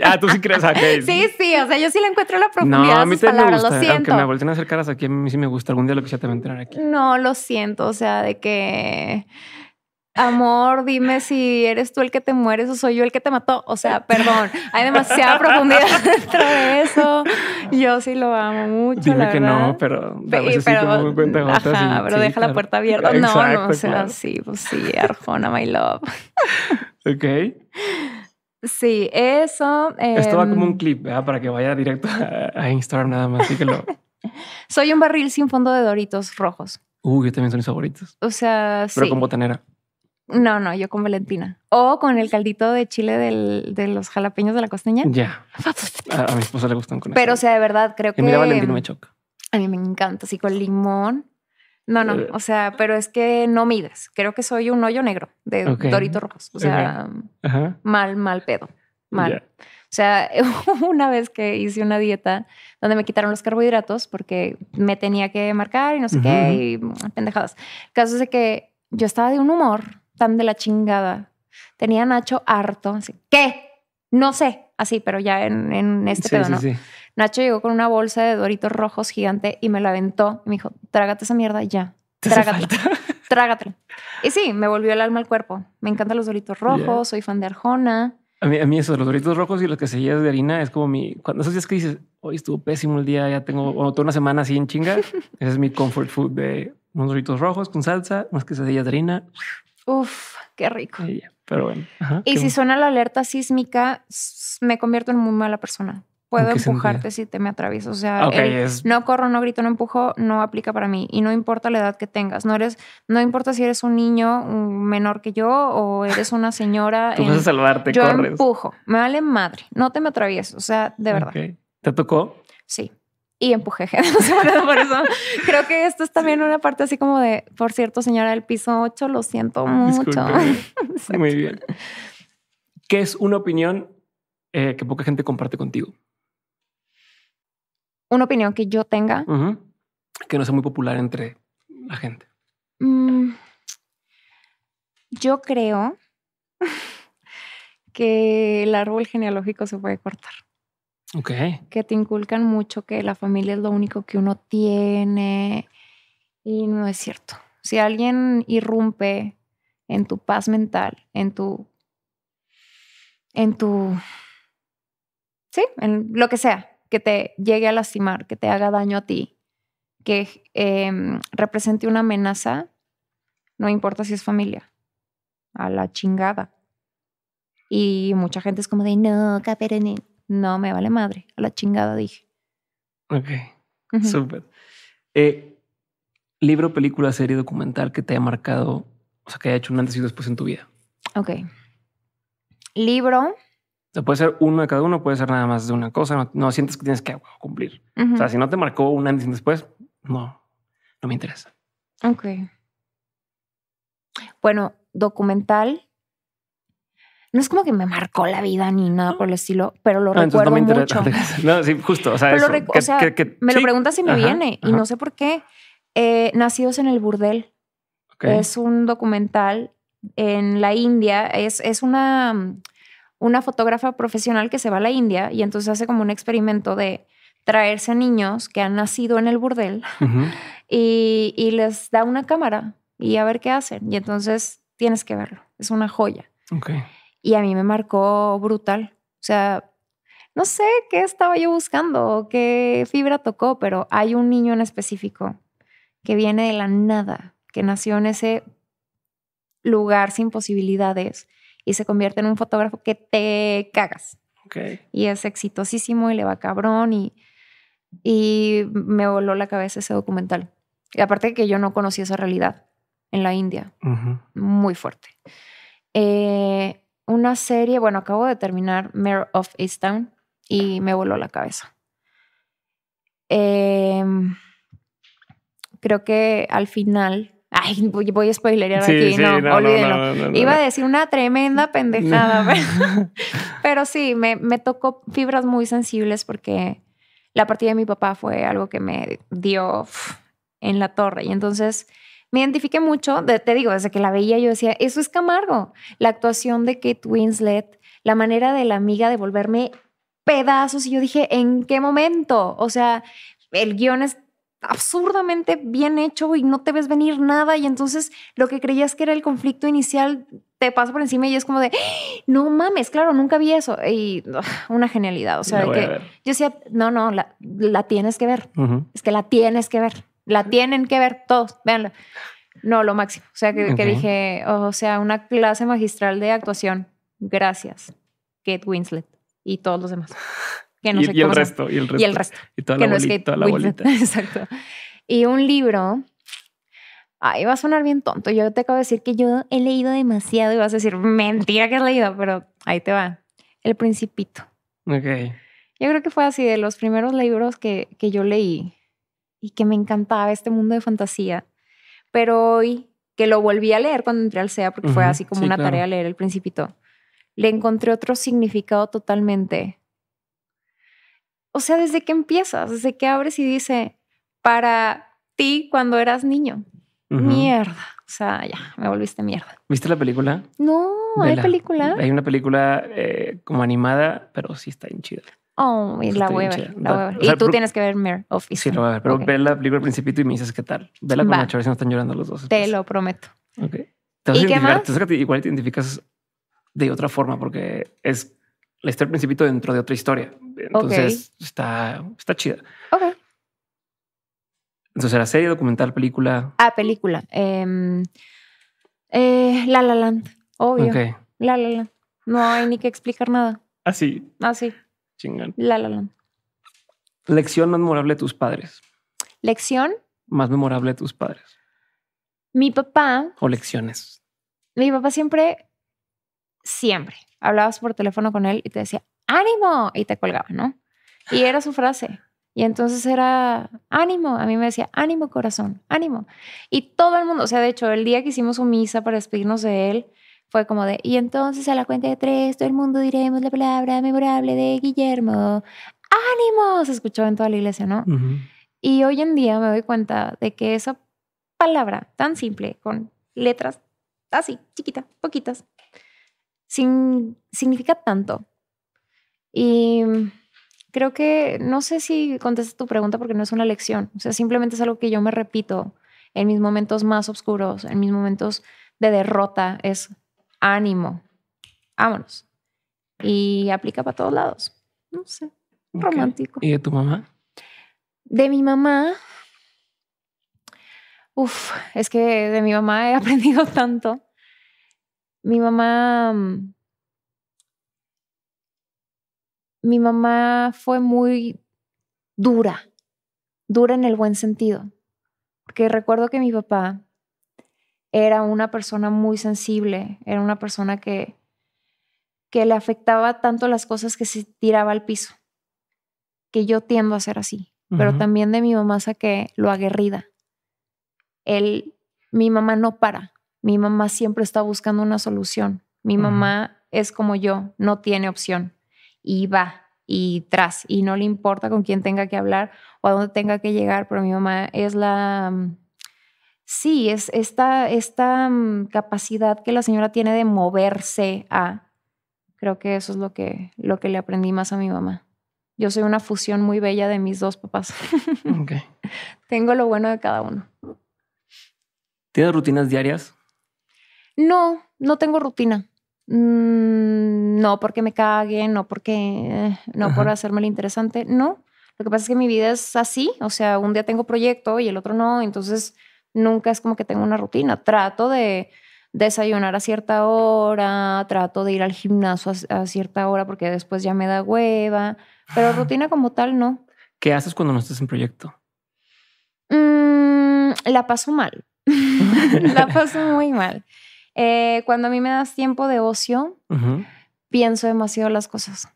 S1: ah, tú sí crees a que [LAUGHS] Sí,
S2: sí, o sea, yo sí le encuentro la profundidad a de sus palabras, lo siento. Aunque me volteen
S1: a hacer caras aquí, a mí sí me gusta. Algún día lo quisiera a tener
S2: aquí. No, lo siento, o sea, de que amor, dime si eres tú el que te mueres o soy yo el que te mató. O sea, perdón, hay demasiada profundidad [LAUGHS] dentro de eso. Yo sí lo amo mucho. Dime la que verdad. no,
S1: pero a pero, sí pero deja la
S2: puerta abierta. no, no, o sea, sí, pues sí, Arjona, my love.
S1: [LAUGHS] ok.
S2: Sí, eso. Esto va como em, un
S1: clip, ¿verdad? Para que vaya directo a, Instagram nada más. Así que lo...
S2: [LAUGHS] Soy un barril sin fondo de doritos rojos.
S1: Uy, uh, yo también son mis
S2: favoritos. O sea, Pero con botanera. No, no, yo con Valentina. O con el caldito de chile de los jalapeños de la costeña. Ya. [LAUGHS] A,
S1: mi esposa le gustan con eso. Pero, o
S2: sea, de verdad, creo que. Mira, Valentina me choca. A mí me encanta, así con limón. No, no, eh. o sea, pero es que no midas. Creo que soy un hoyo negro de doritos rojos. O sea, mal, mal pedo. Mal. O sea, [LAUGHS] una vez que hice una dieta donde me quitaron los carbohidratos porque me tenía que marcar y no sé qué, y mm, pendejadas. caso de que yo estaba de un humor tan de la chingada. Tenía Nacho harto, así, ¿qué? No sé, así, pero ya en, este pedo, Nacho llegó con una bolsa de doritos rojos gigante y me la aventó. Y me dijo, trágate esa mierda ya. trágate trágate [LAUGHS] Y sí, me volvió el alma al cuerpo. Me encantan los doritos rojos, soy fan de Arjona.
S1: A mí, eso, los doritos rojos y los que de harina es como mi. Cuando esos días que dices, hoy estuvo pésimo el día, ya tengo, [LAUGHS] una semana así en chinga. Ese es mi comfort food de unos doritos rojos con salsa, unas quesadillas de harina,
S2: Uf, qué rico.
S1: pero bueno. y si
S2: suena la alerta sísmica, me convierto en muy mala persona. Puedo empujarte si te me atravieso. O sea, no corro, no grito, no empujo, no aplica para mí. Y no importa la edad que tengas. No eres, no importa si eres un niño menor que yo o eres una señora. [LAUGHS] Tú a salvarte, yo empujo. Me vale madre. No te me atravieso. O sea, de verdad.
S1: ¿Te tocó?
S2: Sí y empujé [LAUGHS] por eso creo que esto es también una parte así como de, por cierto, señora del piso 8, lo siento mucho. [LAUGHS]
S1: Muy bien. ¿Qué es una opinión eh, que poca gente comparte contigo?
S2: Una opinión que yo tenga.
S1: Que no sea muy popular entre
S2: la gente. Mm. yo creo [LAUGHS] que el árbol genealógico se puede cortar. Okay. Que te inculcan mucho que la familia es lo único que uno tiene y no es cierto. Si alguien irrumpe en tu paz mental, en tu en tu sí, en lo que sea, que te llegue a lastimar, que te haga daño a ti, que em, represente una amenaza, no importa si es familia, a la chingada. Y mucha gente es como de, no, caperón, no me vale madre, a la chingada dije. Ok, súper.
S1: Eh, libro, película, serie, documental que te haya marcado, o sea, que haya hecho un antes y después en tu vida.
S2: Ok. Libro.
S1: puede ser uno de cada uno, puede ser nada más de una cosa. No, sientes que tienes que cumplir. O sea, si no te marcó un antes y después, no, no me interesa.
S2: Ok. Bueno, documental, no es como que me marcó la vida ni nada por el estilo, pero lo recuerdo me mucho.
S1: [LAUGHS] No, sí, justo. O sea, que, me lo preguntas si me viene y no sé
S2: por qué. Eh, Nacidos en el Burdel. Es un documental en la India. Es, es una, una fotógrafa profesional que se va a la India y entonces hace como un experimento de traerse a niños que han nacido en el burdel
S3: [LAUGHS]
S2: y, les da una cámara y a ver qué hacen. Y entonces tienes que verlo. Es una joya. Y a mí me marcó brutal. O sea, no sé qué estaba yo buscando, qué fibra tocó, pero hay un niño en específico que viene de la nada, que nació en ese lugar sin posibilidades y se convierte en un fotógrafo que te cagas. Y es exitosísimo y le va cabrón y, y me voló la cabeza ese documental. Y aparte que yo no conocí esa realidad en la India, muy fuerte. Eh, una serie, bueno, acabo de terminar Mare of Easttown y me voló la cabeza. Em, creo que al final. Ay, voy, a spoilerear aquí, no, no, olvídenlo. Iba a decir una tremenda pendejada, [LAUGHS] pero, sí, me, me tocó fibras muy sensibles porque la partida de mi papá fue algo que me dio en la torre. Y entonces me identifiqué mucho, te digo, desde que la veía yo decía, eso es Camargo. La actuación de Kate Winslet, la manera de la amiga de volverme pedazos. Y yo dije, ¿en qué momento? O sea, el guión es absurdamente bien hecho y no te ves venir nada y entonces lo que creías que era el conflicto inicial te pasa por encima y es como de ¡Ah! no mames, claro, nunca vi eso y una genialidad, o sea, que yo decía, no, no, la, tienes que ver, es que la tienes que ver. La tienen que ver todos, véanla. No, lo máximo. O sea, que, dije, o sea, una clase magistral de actuación. Gracias, Kate Winslet y todos los demás. Que no y, y el resto, y el resto. Y el toda la, bolita, toda la [LAUGHS] Exacto. Y un libro. ahí va a sonar bien tonto. Yo te acabo de decir que yo he leído demasiado y vas a decir, mentira que has leído, pero ahí te va. El Principito. Ok. Yo creo que fue así de los primeros libros que, que yo leí y que me encantaba este mundo de fantasía. Pero hoy, que lo volví a leer cuando entré al SEA, porque fue así como una tarea leer El Principito, le encontré otro significado totalmente. O sea, desde que empiezas, desde que abres y dice, para ti cuando eras niño.
S1: Mierda. O sea, ya, me volviste mierda. ¿Viste la película?
S2: No, hay película. Hay
S1: una película eh, como animada, pero sí está bien chida.
S2: Oh, y la voy y tú tienes que ver Mare
S1: of Sí, lo voy a ver. Pero ve la película El principito y me dices qué tal. Vela con la Nacho, a si no están llorando los dos.
S2: Te lo prometo. Ok. Te vas ¿Y a qué más?
S1: igual te identificas de otra forma porque es la historia del principito dentro de otra historia. Entonces está, está chida. Ok. Entonces era serie, documental, película.
S2: Ah, película. Em, eh, la La Land, obvio. Okay. La La Land. No hay ni que explicar nada. Así. Ah, Así. Ah, Chingón. La La
S1: Lección más memorable de tus padres. Lección. Más memorable de tus padres.
S2: Mi papá.
S1: O lecciones.
S2: Mi papá siempre, siempre hablabas por teléfono con él y te decía, ánimo, y te colgaba, ¿no? Y era su frase. Y entonces era ánimo. A mí me decía ánimo, corazón, ánimo. Y todo el mundo, o sea, de hecho, el día que hicimos su misa para despedirnos de él, fue como de, y entonces a la cuenta de tres, todo el mundo diremos la palabra memorable de Guillermo. ¡Ánimo! Se escuchó en toda la iglesia, ¿no? Y hoy en día me doy cuenta de que esa palabra tan simple, con letras así, chiquitas, poquitas, sin, significa tanto. Y creo que, no sé si contestas tu pregunta porque no es una lección, o sea, simplemente es algo que yo me repito en mis momentos más oscuros, en mis momentos de derrota, es ánimo, vámonos. Y aplica para todos lados. No sé,
S1: romántico. ¿Y de tu mamá?
S2: De mi mamá. Uf, es que de mi mamá he [LAUGHS] aprendido tanto. Mi mamá. Mi mamá fue muy dura, dura en el buen sentido. Porque recuerdo que mi papá era una persona muy sensible, era una persona que, que le afectaba tanto las cosas que se tiraba al piso, que yo tiendo a ser así, pero también de mi mamá saqué lo aguerrida. Él, mi mamá no para, mi mamá siempre está buscando una solución, mi mamá es como yo, no tiene opción y va y tras y no le importa con quién tenga que hablar o a dónde tenga que llegar, pero mi mamá es la mm, Sí, es esta, esta mm, capacidad que la señora tiene de moverse a. Creo que eso es lo que, lo que le aprendí más a mi mamá. Yo soy una fusión muy bella de mis dos papás. [LAUGHS] Tengo lo bueno de cada uno.
S1: ¿Tienes rutinas diarias?
S2: No, no tengo rutina. Mm, no porque me cague, no porque. No por hacerme lo interesante. No. Lo que pasa es que mi vida es así. O sea, un día tengo proyecto y el otro no. Entonces nunca es como que tengo una rutina. Trato de desayunar a cierta hora, trato de ir al gimnasio a, cierta hora porque después ya me da hueva, pero ah. rutina como tal no.
S1: ¿Qué haces cuando no estás en proyecto?
S2: Mm, la paso mal. [LAUGHS] la [LAUGHS] paso muy mal. Eh, cuando a mí me das tiempo de ocio, pienso demasiado las cosas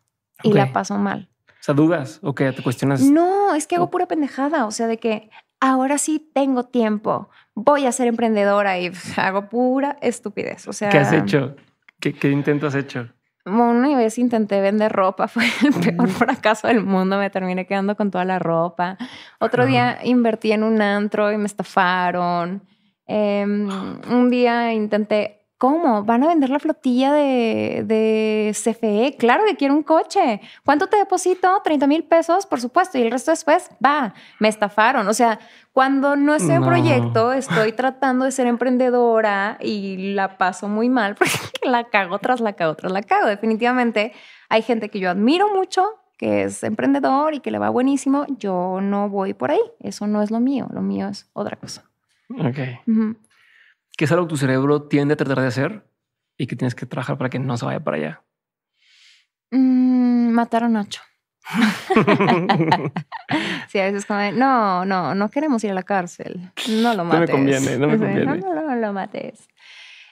S2: y la paso mal.
S1: O sea, dudas o que te cuestionas.
S2: No, es que hago pura pendejada. O sea, de que, ahora sí tengo tiempo, voy a ser emprendedora y hago pura estupidez. O sea, ¿qué has hecho?
S1: ¿Qué, intento has hecho?
S2: Una vez intenté vender ropa, [LAUGHS] fue el peor fracaso del mundo, me terminé quedando con toda la ropa. Otro día invertí en un antro y me estafaron. Em, ah. un día intenté ¿Cómo? ¿Van a vender la flotilla de, CFE? E? Claro que quiero un coche. ¿Cuánto te deposito? 30 mil pesos, por supuesto. Y el resto después, va, me estafaron. O sea, cuando no estoy en proyecto, estoy tratando de ser emprendedora y la paso muy mal [LAUGHS] porque la cago tras la cago tras la cago. Definitivamente hay gente que yo admiro mucho, que es emprendedor y que le va buenísimo. Yo no voy por ahí. Eso no es lo mío. Lo mío es otra cosa. Ok.
S1: ¿Qué es algo que tu cerebro tiende a tratar de hacer y que tienes que trabajar para que no se vaya para allá?
S2: Mm, mataron ocho. [LAUGHS]
S1: [LAUGHS]
S2: sí, a veces como no, no, no queremos ir a la cárcel. No lo mates. [LAUGHS] No me conviene, no me conviene. No, no, no lo mates.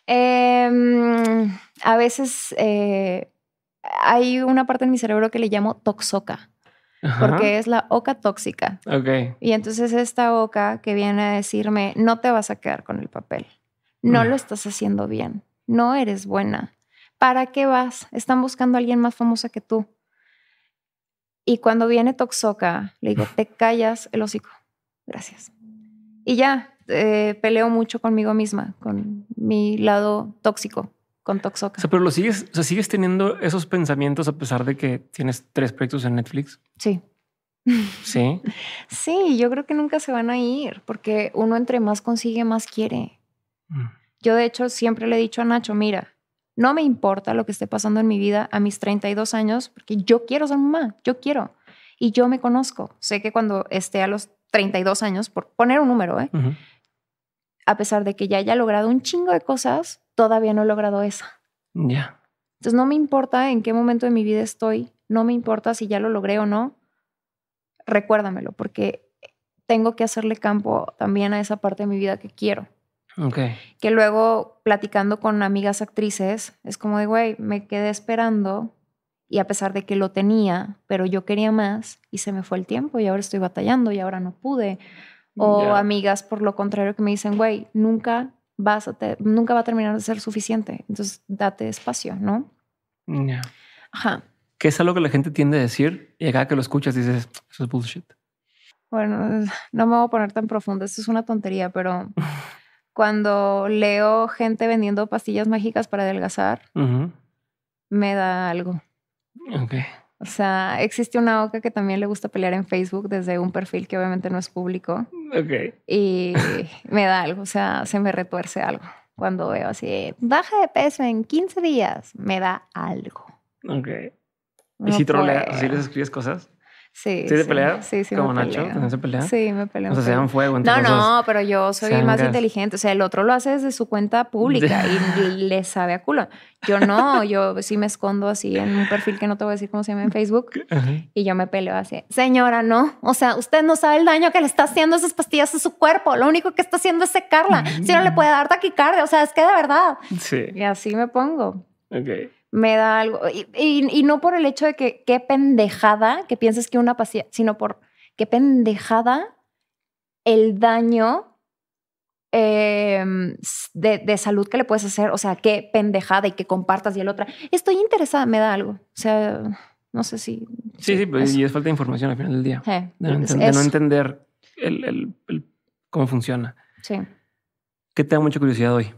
S2: Em, a veces eh, hay una parte en mi cerebro que le llamo toxoca, porque es la oca tóxica. Okay. Y entonces esta oca que viene a decirme, no te vas a quedar con el papel no lo estás haciendo bien, no eres buena. ¿Para qué vas? Están buscando a alguien más famosa que tú. Y cuando viene Toxoca, le digo, te callas el hocico. Gracias. Y ya, eh, peleo mucho conmigo misma, con mi lado tóxico, con Toxoca. O
S1: sea, pero lo sigues, sigues teniendo esos pensamientos a pesar de que tienes tres proyectos en Netflix. Sí. Sí. [LAUGHS]
S2: sí, yo creo que nunca se van a ir, porque uno entre más consigue, más quiere. Yo de hecho siempre le he dicho a Nacho, mira, no me importa lo que esté pasando en mi vida a mis 32 años, porque yo quiero ser mamá, yo quiero. Y yo me conozco. Sé que cuando esté a los 32 años, por poner un número, ¿eh? a pesar de que ya haya logrado un chingo de cosas, todavía no he logrado esa. Ya. Entonces no me importa en qué momento de mi vida estoy, no me importa si ya lo logré o no, recuérdamelo, porque tengo que hacerle campo también a esa parte de mi vida que quiero. Okay. Que luego platicando con amigas actrices, es como de, güey, me quedé esperando y a pesar de que lo tenía, pero yo quería más y se me fue el tiempo y ahora estoy batallando y ahora no pude. O amigas, por lo contrario, que me dicen, güey, nunca, vas a nunca va a terminar de ser suficiente, entonces date espacio, ¿no? Ajá.
S1: ¿Qué es algo que la gente tiende a decir y cada que lo escuchas dices, eso es bullshit.
S2: Bueno, [LAUGHS] no me voy a poner tan profundo, esto es una tontería, pero [LAUGHS] cuando leo gente vendiendo pastillas mágicas para adelgazar, me da algo. Ok. O sea, existe una oca que también le gusta pelear en Facebook desde un perfil que obviamente no es público. Ok. Y [LAUGHS] me da algo, o sea, se me retuerce algo. Cuando veo así, baja de peso en 15 días, me da algo.
S1: Ok. ¿Y si troleas, si les escribes cosas? Sí. ¿Sí pelear? Sí, sí. ¿Como Nacho? se Sí, me peleo. O sea, se dan fuego. No, no, pero yo soy más inteligente.
S2: O sea, el otro lo hace desde su cuenta pública [LAUGHS] y le sabe a culo. Yo no, yo sí me escondo así en un perfil que no te voy a decir cómo se llama en Facebook [LAUGHS] y yo me peleo así. Señora, no. O sea, usted no sabe el daño que le está haciendo esas pastillas a su cuerpo. Lo único que está haciendo es secarla. Si no le mm. puede dar taquicardia. O sea, es que de verdad. Sí. Y así me pongo. Ok me da algo. Y, no por el hecho de que qué pendejada que pienses que una paciente, sino por qué pendejada el daño em, de, salud que le puedes hacer. O sea, qué pendejada y que compartas y el otra. Estoy interesada, me da algo. O sea, no sé si.
S1: Sí, sí, pues, y es falta de información al final del día. Eh, de, no entender cómo funciona. Sí. ¿Qué te da mucha curiosidad hoy?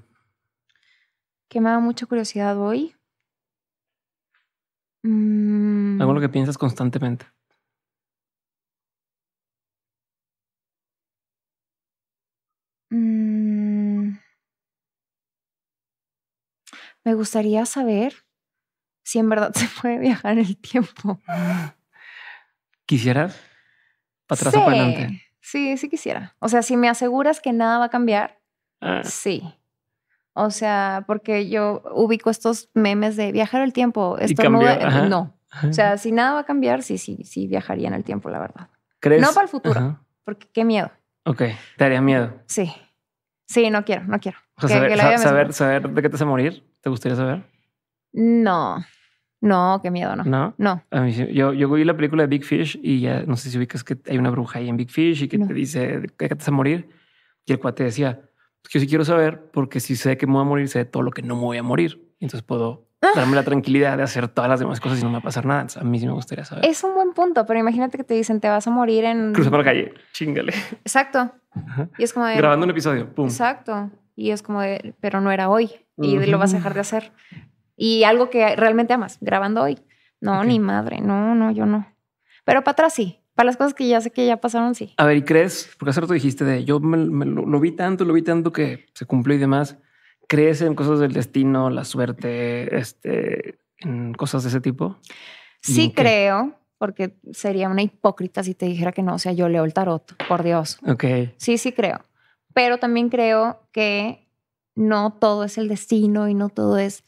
S2: ¿Qué me da mucha curiosidad hoy?
S1: Algo lo que mm. piensas constantemente.
S2: Mm. Me gustaría saber si en verdad [LAUGHS] se puede viajar el tiempo. ¿Quisieras? ¿Para atrás sí. o para adelante? Sí, sí quisiera. O sea, si me aseguras que nada va a cambiar, ah. sí. O sea, porque yo ubico estos memes de viajar al tiempo. Esto no, eh, O sea, si nada va a cambiar, sí, sí, sí viajaría en el tiempo, la verdad. ¿Crees? No para el futuro, porque qué miedo.
S1: Ok, te haría miedo.
S2: Sí. Sí, no quiero, no quiero. O sea, saber,
S1: saber, de qué te vas a morir, ¿te gustaría saber?
S2: No. No, qué miedo, no. No. No.
S1: yo, vi la película de Big Fish y ya no sé si ubicas que hay una bruja ahí en Big Fish y que te dice de qué te vas a morir. Y el cuate decía, yo sí quiero saber porque si sé que me voy a morir, sé de todo lo que no me voy a morir. Entonces puedo darme la ah. tranquilidad de hacer todas las demás cosas y no me va a pasar nada. a mí sí me gustaría saber. Es
S2: un buen punto, pero imagínate que te dicen te vas a morir en. Cruzando
S1: la calle. Chingale.
S2: Exacto. Y es como Grabando un episodio. Exacto. Y es como de, pero no era hoy y lo vas a dejar de hacer. Y algo que realmente amas, grabando hoy. No, ni madre. No, no, yo no. Pero para atrás sí. Para las cosas que ya sé que ya pasaron, sí.
S1: A ver, ¿y crees? Porque hace rato dijiste de yo lo, vi tanto, lo vi tanto que se cumplió y demás. ¿Crees en cosas del destino, la suerte, este, en cosas de ese tipo?
S2: Sí, creo, porque sería una hipócrita si te dijera que no. O sea, yo leo el tarot, por Dios. Ok. Sí, sí, creo. Pero también creo que no todo es el destino y no todo es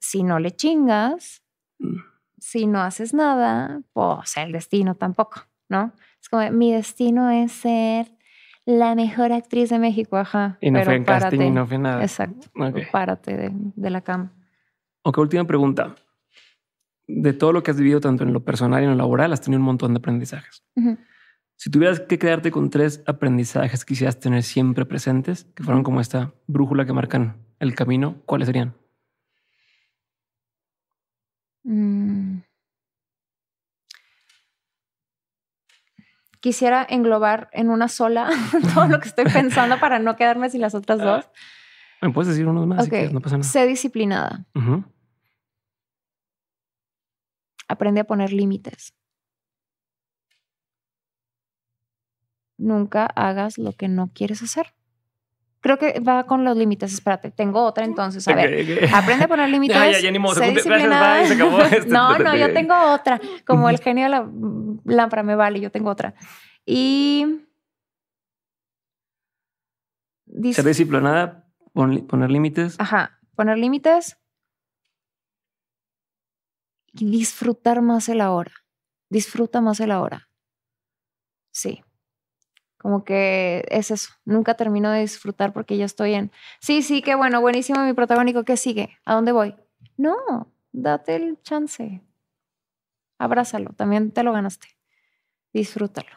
S2: si no le chingas. Mm si no haces nada, pues el destino tampoco, ¿no? Es como, mi destino es ser la mejor actriz de México, ajá. Y no fue en casting, y no fue nada. Exacto. Párate de, la cama.
S1: Ok, última pregunta. De todo lo que has vivido, tanto en lo personal y en lo laboral, has tenido un montón de aprendizajes. Si tuvieras que quedarte con tres aprendizajes que quisieras tener siempre presentes, que fueron como esta brújula que marcan el camino, ¿cuáles serían?
S2: Mm. quisiera englobar en una sola [LAUGHS] todo lo que estoy [LAUGHS] pensando para no quedarme sin las otras dos.
S1: Ah, ¿Me puedes decir unos más? no pasa nada. Sé
S2: disciplinada. Aprende a poner límites. Nunca hagas lo que no quieres hacer creo que va con los límites. Espérate, tengo otra entonces. A ver, aprende a poner [LAUGHS] límites. Ya, ya, se este [LAUGHS] no, no, yo tengo otra. Como el genio de la lámpara me vale, yo tengo otra. Y. Dis...
S1: disciplinada, poner límites.
S2: Ajá, poner límites. Y disfrutar más el ahora. Disfruta más el ahora. Sí como que es eso, nunca termino de disfrutar porque yo estoy en, sí, sí, qué bueno, buenísimo mi protagónico, ¿qué sigue? ¿A dónde voy? No, date el chance, abrázalo, también te lo ganaste, disfrútalo.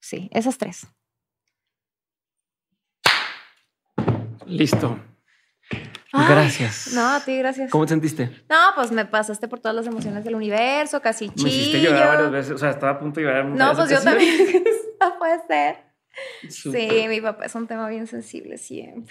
S2: Sí, esas tres. Listo gracias. No, a ti, gracias. ¿Cómo te sentiste? No, pues me pasaste por todas las emociones del universo, casi chillo. Me hiciste llorar varias
S1: veces, o sea, estaba a punto de llorar. No, pues yo también.
S2: no [LAUGHS] puede ser. Sí, mi papá es un tema bien sensible siempre.